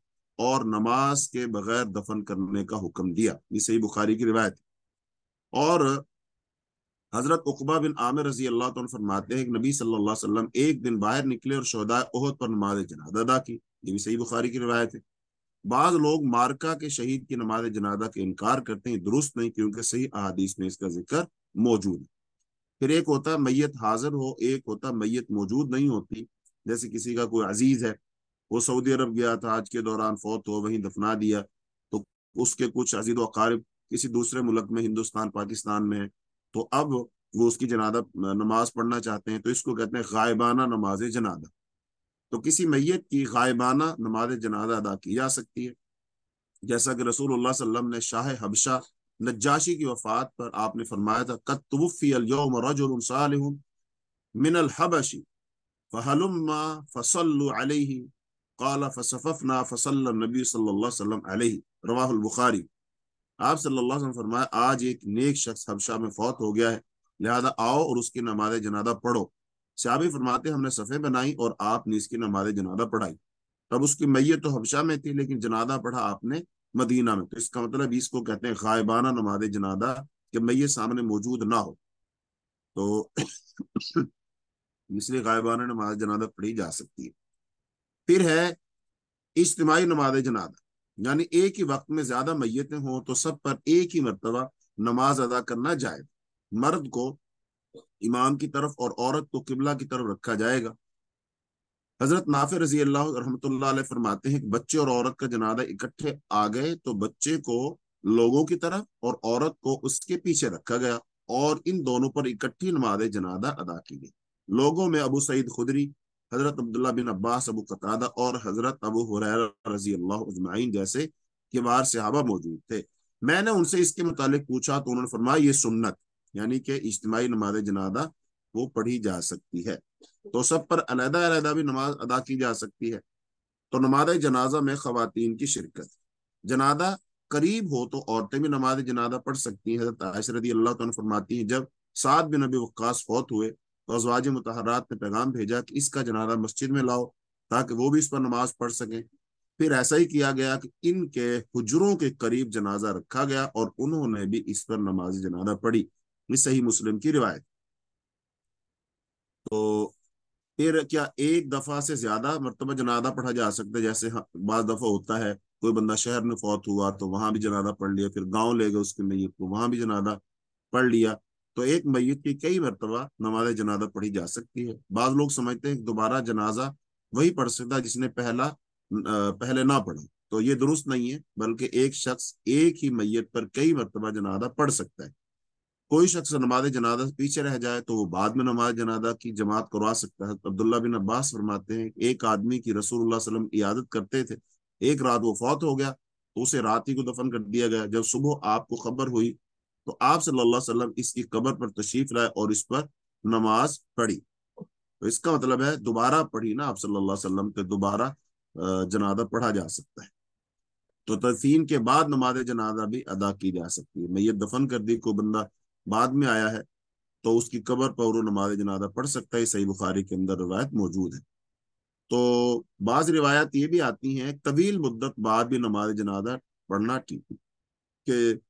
और नमाज के बगैर दफन करने का हुक्म दिया ये सही बुखारी की रिवायत और हजरत उकबा बिन आमिर रजी अल्लाह फरमाते हैं नबी सल्लल्लाहु अलैहि वसल्लम एक दिन बाहर निकले और शोदा ओहद पर नमाज जनादा अदा की ये भी सही बुखारी की रिवायत है बाद लोग मार्का के शहीद की नमाज जनादा के इनकार करते हैं दुरुस्त नहीं क्योंकि सही अहादीस में इसका जिक्र मौजूद है फिर एक होता मैयत हाजिर हो एक होता मैयत मौजूद नहीं होती जैसे किसी का कोई अजीज है वो सऊदी अरब गया था आज के दौरान फौत हो वहीं दफना दिया तो उसके कुछ अजीद वकारब किसी दूसरे मुल्क में हिंदुस्तान पाकिस्तान में है तो अब वो उसकी जनादा नमाज पढ़ना चाहते हैं तो इसको कहते हैं गायबाना नमाज जनादा तो किसी मैत की गायबाना नमाज जनादा अदा की जा सकती है जैसा कि रसूल सल्लम ने शाह हबशा नजाशी की वफात पर आपने फरमाया था कतवफ़ी रजुल मिनल हबशी फ़हलुम्मा फ़सल्लु अलैहि قال عليه وسلم عليه رواه البخاري आप सल्लल्लाहु अलैहि वसल्लम फरमाए आज एक नेक शख्स हबशा में फौत हो गया है लिहाजा आओ और उसकी नमाज जनादा पढ़ो सहाबी फरमाते हमने सफ़े बनाई और आपने इसकी नमाज जनादा पढ़ाई तब उसकी मैयत तो हबशा में थी लेकिन जनादा पढ़ा आपने मदीना में तो इसका मतलब इसको कहते हैं गायबाना नमाज जनादा कि मैयत सामने मौजूद ना हो तो इसलिए गायबाना नमाज जनादा पढ़ी जा सकती है फिर है इज्तमाही नमाज जनादा यानी एक ही वक्त में ज्यादा मैतें हों तो सब पर एक ही मरतबा नमाज अदा करना जाए मर्द को इमाम की तरफ और औरत को किबला की तरफ रखा जाएगा हजरत नाफे रजी अल्लाह रहमत फरमाते हैं बच्चे और औरत का जनादा इकट्ठे आ गए तो बच्चे को लोगों की तरफ और औरत को उसके पीछे रखा गया और इन दोनों पर इकट्ठी नमाज जनादा अदा की गई लोगों में अबू सईद खुदरी हजरत अब्दुल्ला बिन अब्बास अबू कतादा और हजरत अबू हुरैरा रजी अल्लाह अजमाइन जैसे किबार सहाबा मौजूद थे मैंने उनसे इसके मुतालिक पूछा तो उन्होंने फरमाया ये सुन्नत यानी कि इज्तमाही नमाज जनादा वो पढ़ी जा सकती है तो सब पर अलहदा अलहदा भी नमाज अदा की जा सकती है तो नमाज जनाजा में खातन की शिरकत जनादा करीब हो तो औरतें भी नमाज जनादा पढ़ सकती हैं हजरत आयस रदी अल्लाह तो फरमाती हैं जब सात बिन अबी वक्स फौत हुए तो अजवाज मतहरात ने पैगाम भेजा कि इसका जनाजा मस्जिद में लाओ ताकि वो भी इस पर नमाज पढ़ सकें फिर ऐसा ही किया गया कि इनके हजरों के करीब जनाजा रखा गया और उन्होंने भी इस पर नमाज जनाजा पढ़ी सही मुस्लिम की रिवायत तो फिर क्या एक दफा से ज्यादा मरतबा जनाजा पढ़ा जा सकता है जैसे हाँ, बार दफा होता है कोई बंदा शहर में फौत हुआ तो वहां भी जनाजा पढ़ लिया फिर गांव ले गए उसके नहीं तो वहां भी जनाजा पढ़ लिया तो एक मैत की कई मरतबा नमाज जनाजा पढ़ी जा सकती है बाद लोग समझते हैं दोबारा जनाजा वही पढ़ सकता है जिसने पहला पहले ना पढ़ा तो ये दुरुस्त नहीं है बल्कि एक शख्स एक ही मैत पर कई मरतबा जनाजा पढ़ सकता है कोई शख्स नमाज जनाजा पीछे रह जाए तो वो बाद में नमाज जनाजा की जमात करवा सकता है अब्दुल्ला बिन अब्बास फरमाते हैं एक आदमी की रसूल इयादत करते थे एक रात वो फौत हो गया तो उसे रात ही को दफन कर दिया गया जब सुबह आपको खबर हुई तो आप सल्लल्लाहु अलैहि वसल्लम इसकी कब्र पर तशरीफ लाए और इस पर नमाज पढ़ी तो इसका मतलब है दोबारा पढ़ी ना आप सल्लल्लाहु अलैहि वसल्लम दोबारा जनाजा पढ़ा जा सकता है तो तदफीन के बाद नमाज जनाजा भी अदा की जा सकती है मैयत दफन कर दी को बंदा बाद में आया है तो उसकी कब्र पर वो नमाज जनाजा पढ़ सकता है सही बुखारी के अंदर रवायत मौजूद है तो बाज रिवायत ये भी आती हैं तवील मुद्दत बाद भी नमाज जनाजा पढ़ना ठीक है कि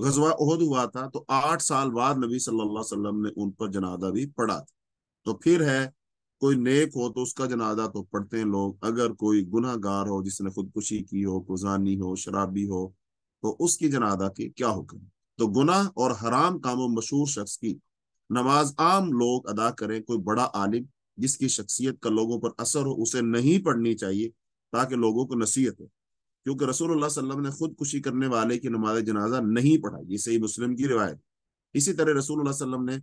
गजवा उहद हुआ था तो आठ साल बाद नबी सल्लल्लाहु अलैहि वसल्लम ने उन पर जनादा भी पढ़ा था तो फिर है कोई नेक हो तो उसका जनादा तो पढ़ते हैं लोग अगर कोई गुनागार हो जिसने खुदकुशी की हो गुजानी हो शराबी हो तो उसकी जनादा के क्या हुक्म तो गुनाह और हराम काम मशहूर शख्स की नमाज आम लोग अदा करें कोई बड़ा आलिम जिसकी शख्सियत का लोगों पर असर हो उसे नहीं पढ़नी चाहिए ताकि लोगों को नसीहत हो क्योंकि रसूल सल्लम ने खुदकुशी करने वाले की नमाज जनाजा नहीं पढ़ाई ये सही मुस्लिम की रिवायत इसी तरह रसूल सल्लम ने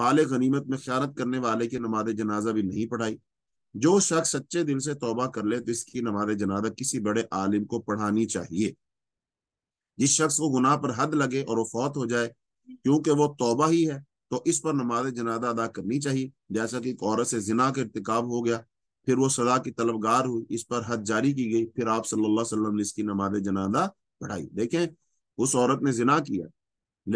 माल गनीमत में ख्यारत करने वाले की नमाज जनाजा भी नहीं पढ़ाई जो शख्स सच्चे दिल से तोबा कर ले तो इसकी नमाज जनाजा किसी बड़े आलिम को पढ़ानी चाहिए जिस शख्स को गुनाह पर हद लगे और वो फौत हो जाए क्योंकि वो तोबा ही है तो इस पर नमाज जनाजा अदा करनी चाहिए जैसा कि एक औरत से जिना का इरतकाब हो गया फिर वो सदा की तलबगार हुई इस पर हद जारी की गई फिर आप सल्लल्लाहु अलैहि वसल्लम ने इसकी नमाज जनाजा पढ़ाई देखें उस औरत ने जिना किया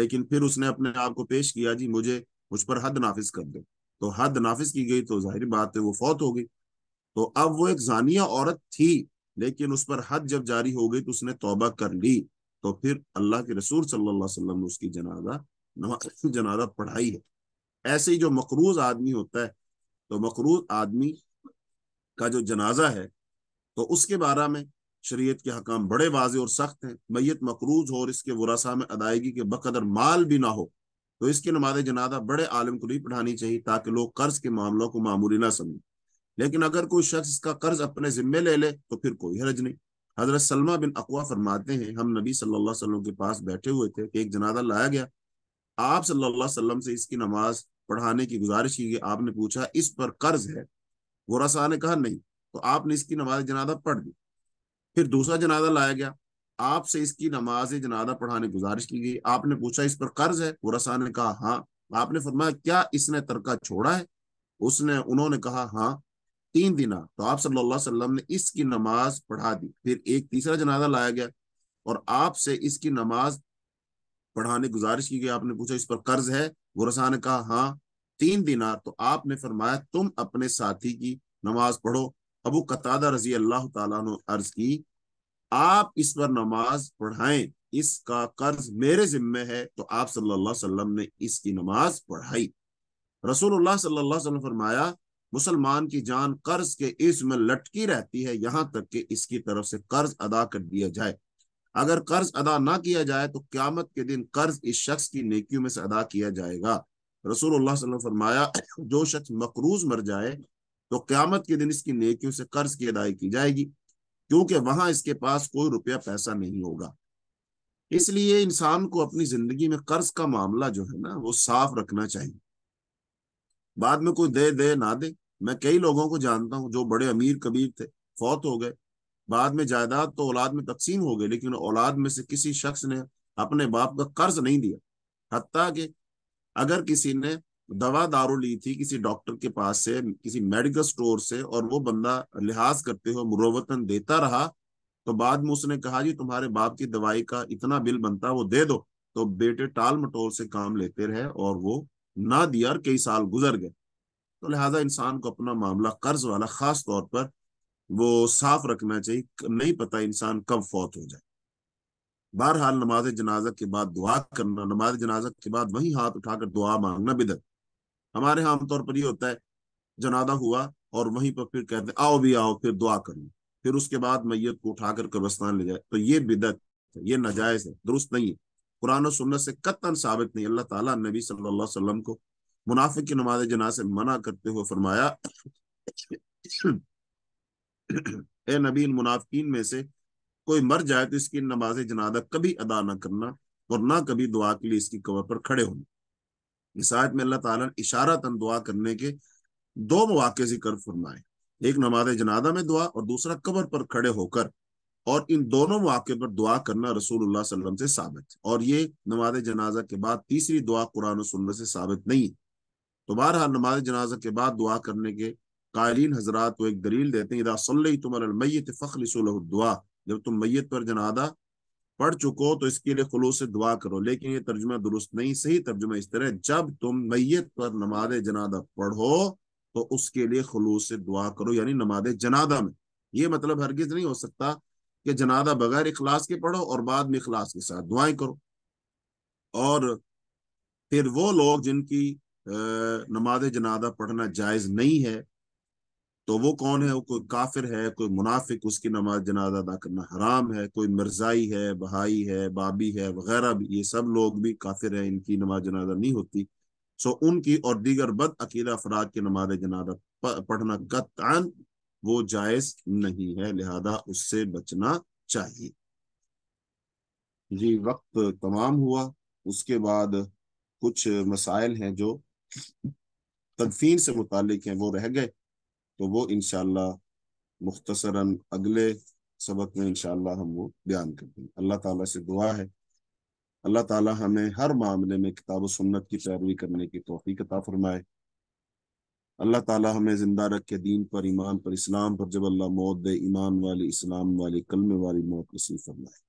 लेकिन फिर उसने अपने आप को पेश किया जी मुझे उस पर हद नाफिज कर दो तो हद नाफिज की गई तो जाहिर बात है वो फौत हो गई तो अब वो एक जानिया औरत थी लेकिन उस पर हद जब जारी हो गई तो उसने तोबा कर ली तो फिर अल्लाह के रसूल सल्लल्लाहु अलैहि वसल्लम ने उसकी जनाजा जनाजा पढ़ाई है ऐसे ही जो मकरूज आदमी होता है तो मकरूज आदमी का जो जनाजा है तो उसके बारे में शरीयत के हकाम बड़े वाजे और सख्त हैं मैयत मकरूज हो और इसके वरासा में अदायगी के बकदर माल भी ना हो तो इसके नमाज जनाजा बड़े आलम को नहीं पढ़ानी चाहिए ताकि लोग कर्ज के मामलों को मामूली ना समझें लेकिन अगर कोई शख्स इसका कर्ज अपने जिम्मे ले ले तो फिर कोई हरज नहीं हजरत सलमा बिन अकवा फरमाते हैं हम नबी सल्लल्लाहु अलैहि वसल्लम के पास बैठे हुए थे कि एक जनाजा लाया गया आप सल्लल्लाहु अलैहि वसल्लम से इसकी नमाज पढ़ाने की गुजारिश की आपने पूछा इस पर कर्ज है गोरा शाह ने कहा नहीं तो आपने इसकी नमाज जनाजा पढ़ दी फिर दूसरा जनाजा लाया गया आपसे इसकी नमाज जनाजा पढ़ाने गुजारिश की गई आपने पूछा इस पर कर्ज है गोरा शाह ने कहा हाँ आपने फरमाया क्या इसने तरका छोड़ा है उसने उन्होंने कहा हाँ तीन दिना तो आप सल्लल्लाहु अलैहि वसल्लम ने इसकी नमाज पढ़ा दी फिर एक तीसरा जनाजा लाया गया और आपसे इसकी नमाज पढ़ाने गुजारिश की गई आपने पूछा इस पर कर्ज है गोरसा ने कहा हाँ तीन दिनार तो आपने फरमाया तुम अपने साथी की नमाज पढ़ो अबू कतादा रजी अल्लाह तर्ज की आप इस पर नमाज पढ़ाएं इसका कर्ज मेरे जिम्मे है तो आप सल्लल्लाहु अलैहि वसल्लम ने इसकी नमाज पढ़ाई रसूलुल्लाह सल्लल्लाहु अलैहि वसल्लम फरमाया मुसलमान की जान कर्ज के इसमें लटकी रहती है यहां तक कि इसकी तरफ से कर्ज अदा कर दिया जाए अगर कर्ज अदा ना किया जाए तो क्यामत के दिन कर्ज इस शख्स की नेकियों में से अदा किया जाएगा रसूल फरमाया जो शख्स मकरूज मर जाए तो क्यामत के दिन इसकी नेकियों से कर्ज की अदाई की जाएगी क्योंकि वहां इसके पास कोई रुपया पैसा नहीं होगा इसलिए इंसान को अपनी जिंदगी में कर्ज का मामला जो है ना वो साफ रखना चाहिए बाद में कोई दे दे ना दे मैं कई लोगों को जानता हूं जो बड़े अमीर कबीर थे फौत हो गए बाद में जायदाद तो औलाद में तकसीम हो गई लेकिन औलाद में से किसी शख्स ने अपने बाप का कर्ज नहीं दिया हती के अगर किसी ने दवा दारू ली थी किसी डॉक्टर के पास से किसी मेडिकल स्टोर से और वो बंदा लिहाज करते हुए मुरवतन देता रहा तो बाद में उसने कहा जी तुम्हारे बाप की दवाई का इतना बिल बनता वो दे दो तो बेटे टाल मटोल से काम लेते रहे और वो ना दिया और कई साल गुजर गए तो लिहाजा इंसान को अपना मामला कर्ज वाला खास तौर पर वो साफ रखना चाहिए नहीं पता इंसान कब फौत हो जाए बहरहाल नमाज जनाजा के बाद दुआ करना नमाज जनाजा के बाद वही हाथ उठाकर दुआ मांगना बिदत हमारे यहाँ आमतौर पर ये होता है जनादा हुआ और वहीं पर फिर कहते आओ भी आओ फिर दुआ कर लो फिर उसके बाद मैयत को उठाकर कब्रस्तान ले जाए तो ये बिदत है ये नाजायज है दुरुस्त नहीं है कुरान और सुन्नत से कतन साबित नहीं अल्लाह ताला नबी सल्लल्लाहु अलैहि वसल्लम को मुनाफिक की नमाज जना से मना करते हुए फरमाया <clears throat> ए नबी मुनाफिकीन में से कोई मर जाए तो इसकी नमाज जनादा कभी अदा ना करना और ना कभी दुआ के लिए इसकी कबर पर खड़े होना इस आयत में अल्लाह ताला ने तन दुआ करने के दो मौके जिक्र फरमाए एक नमाज जनादा में दुआ और दूसरा कबर पर खड़े होकर और इन दोनों मौके पर दुआ करना रसूल वसल्लम से साबित और ये नमाज जनाजा के बाद तीसरी दुआ कुरान और सुन्नत से साबित नहीं तो बारह नमाज जनाजा के बाद दुआ करने के कायलीन हजरात को एक दलील देते हैं इदा सल्लैतुम अलल मय्यित फखलिसु लहु दुआ जब तुम मैयत पर जनादा पढ़ चुको तो इसके लिए खलूस से दुआ करो लेकिन ये तर्जुमा दुरुस्त नहीं सही तर्जुमा इस तरह जब तुम मैयत पर नमाज जनादा पढ़ो तो उसके लिए खलूस से दुआ करो यानी नमाज जनादा में ये मतलब हरगिज नहीं हो सकता कि जनादा बगैर इखलास के पढ़ो और बाद में इखलास के साथ दुआएं करो और फिर वो लोग जिनकी नमाज जनादा पढ़ना जायज नहीं है तो वो कौन है वो कोई काफिर है कोई मुनाफिक उसकी नमाज जनाजा अदा करना हराम है कोई मिर्जाई है बहाई है बाबी है वगैरह भी ये सब लोग भी काफिर है इनकी नमाज जनाजा नहीं होती सो उनकी और दीगर बद अकेला अफराद की नमाज जनाजा पढ़ना कतान वो जायज नहीं है लिहाजा उससे बचना चाहिए जी वक्त तमाम हुआ उसके बाद कुछ मसाइल हैं जो तदफीन से मुतालिक हैं वो रह गए तो वो इनशाला मुख्तसरा अगले सबक में इनशाला हम वो बयान कर देंगे अल्लाह ताला से दुआ है अल्लाह ताला हमें हर मामले में किताब सुन्नत की पैरवी करने की तोफ़ी कता फरमाए अल्लाह ताला हमें जिंदा रखे दीन पर ईमान पर इस्लाम पर जब अल्लाह मौत दे ईमान वाली इस्लाम वाली कलमे वाली मौत नसीब फरमाए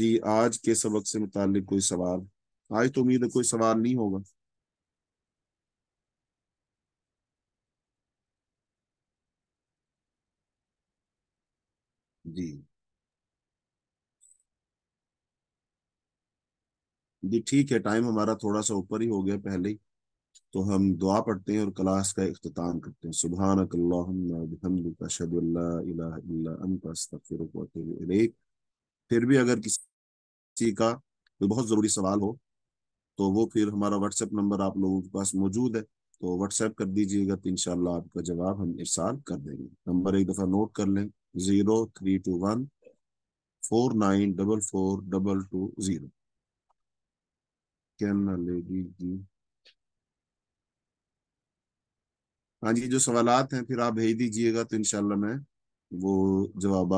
जी आज के सबक से मुतल कोई सवाल आज तो उम्मीद है कोई सवाल नहीं होगा जी जी ठीक है टाइम हमारा थोड़ा सा ऊपर ही हो गया पहले ही तो हम दुआ पढ़ते हैं और क्लास का इख्ताम करते हैं सुबह फिर भी अगर किसी का कोई बहुत ज़रूरी सवाल हो तो वो फिर हमारा व्हाट्सएप नंबर आप लोगों के पास मौजूद है तो व्हाट्सएप कर दीजिएगा तो इन आपका जवाब हम इरसाल कर देंगे नंबर एक दफ़ा नोट कर लें zero three two one four nine double four double two zero कैन लेडी जी हाँ जी जो सवालात हैं फिर आप भेज दीजिएगा तो इनशाला मैं वो जवाब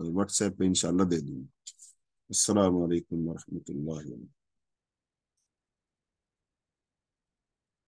व्हाट्सएप पे इनशाला दे दूंगा असलकम वरहमल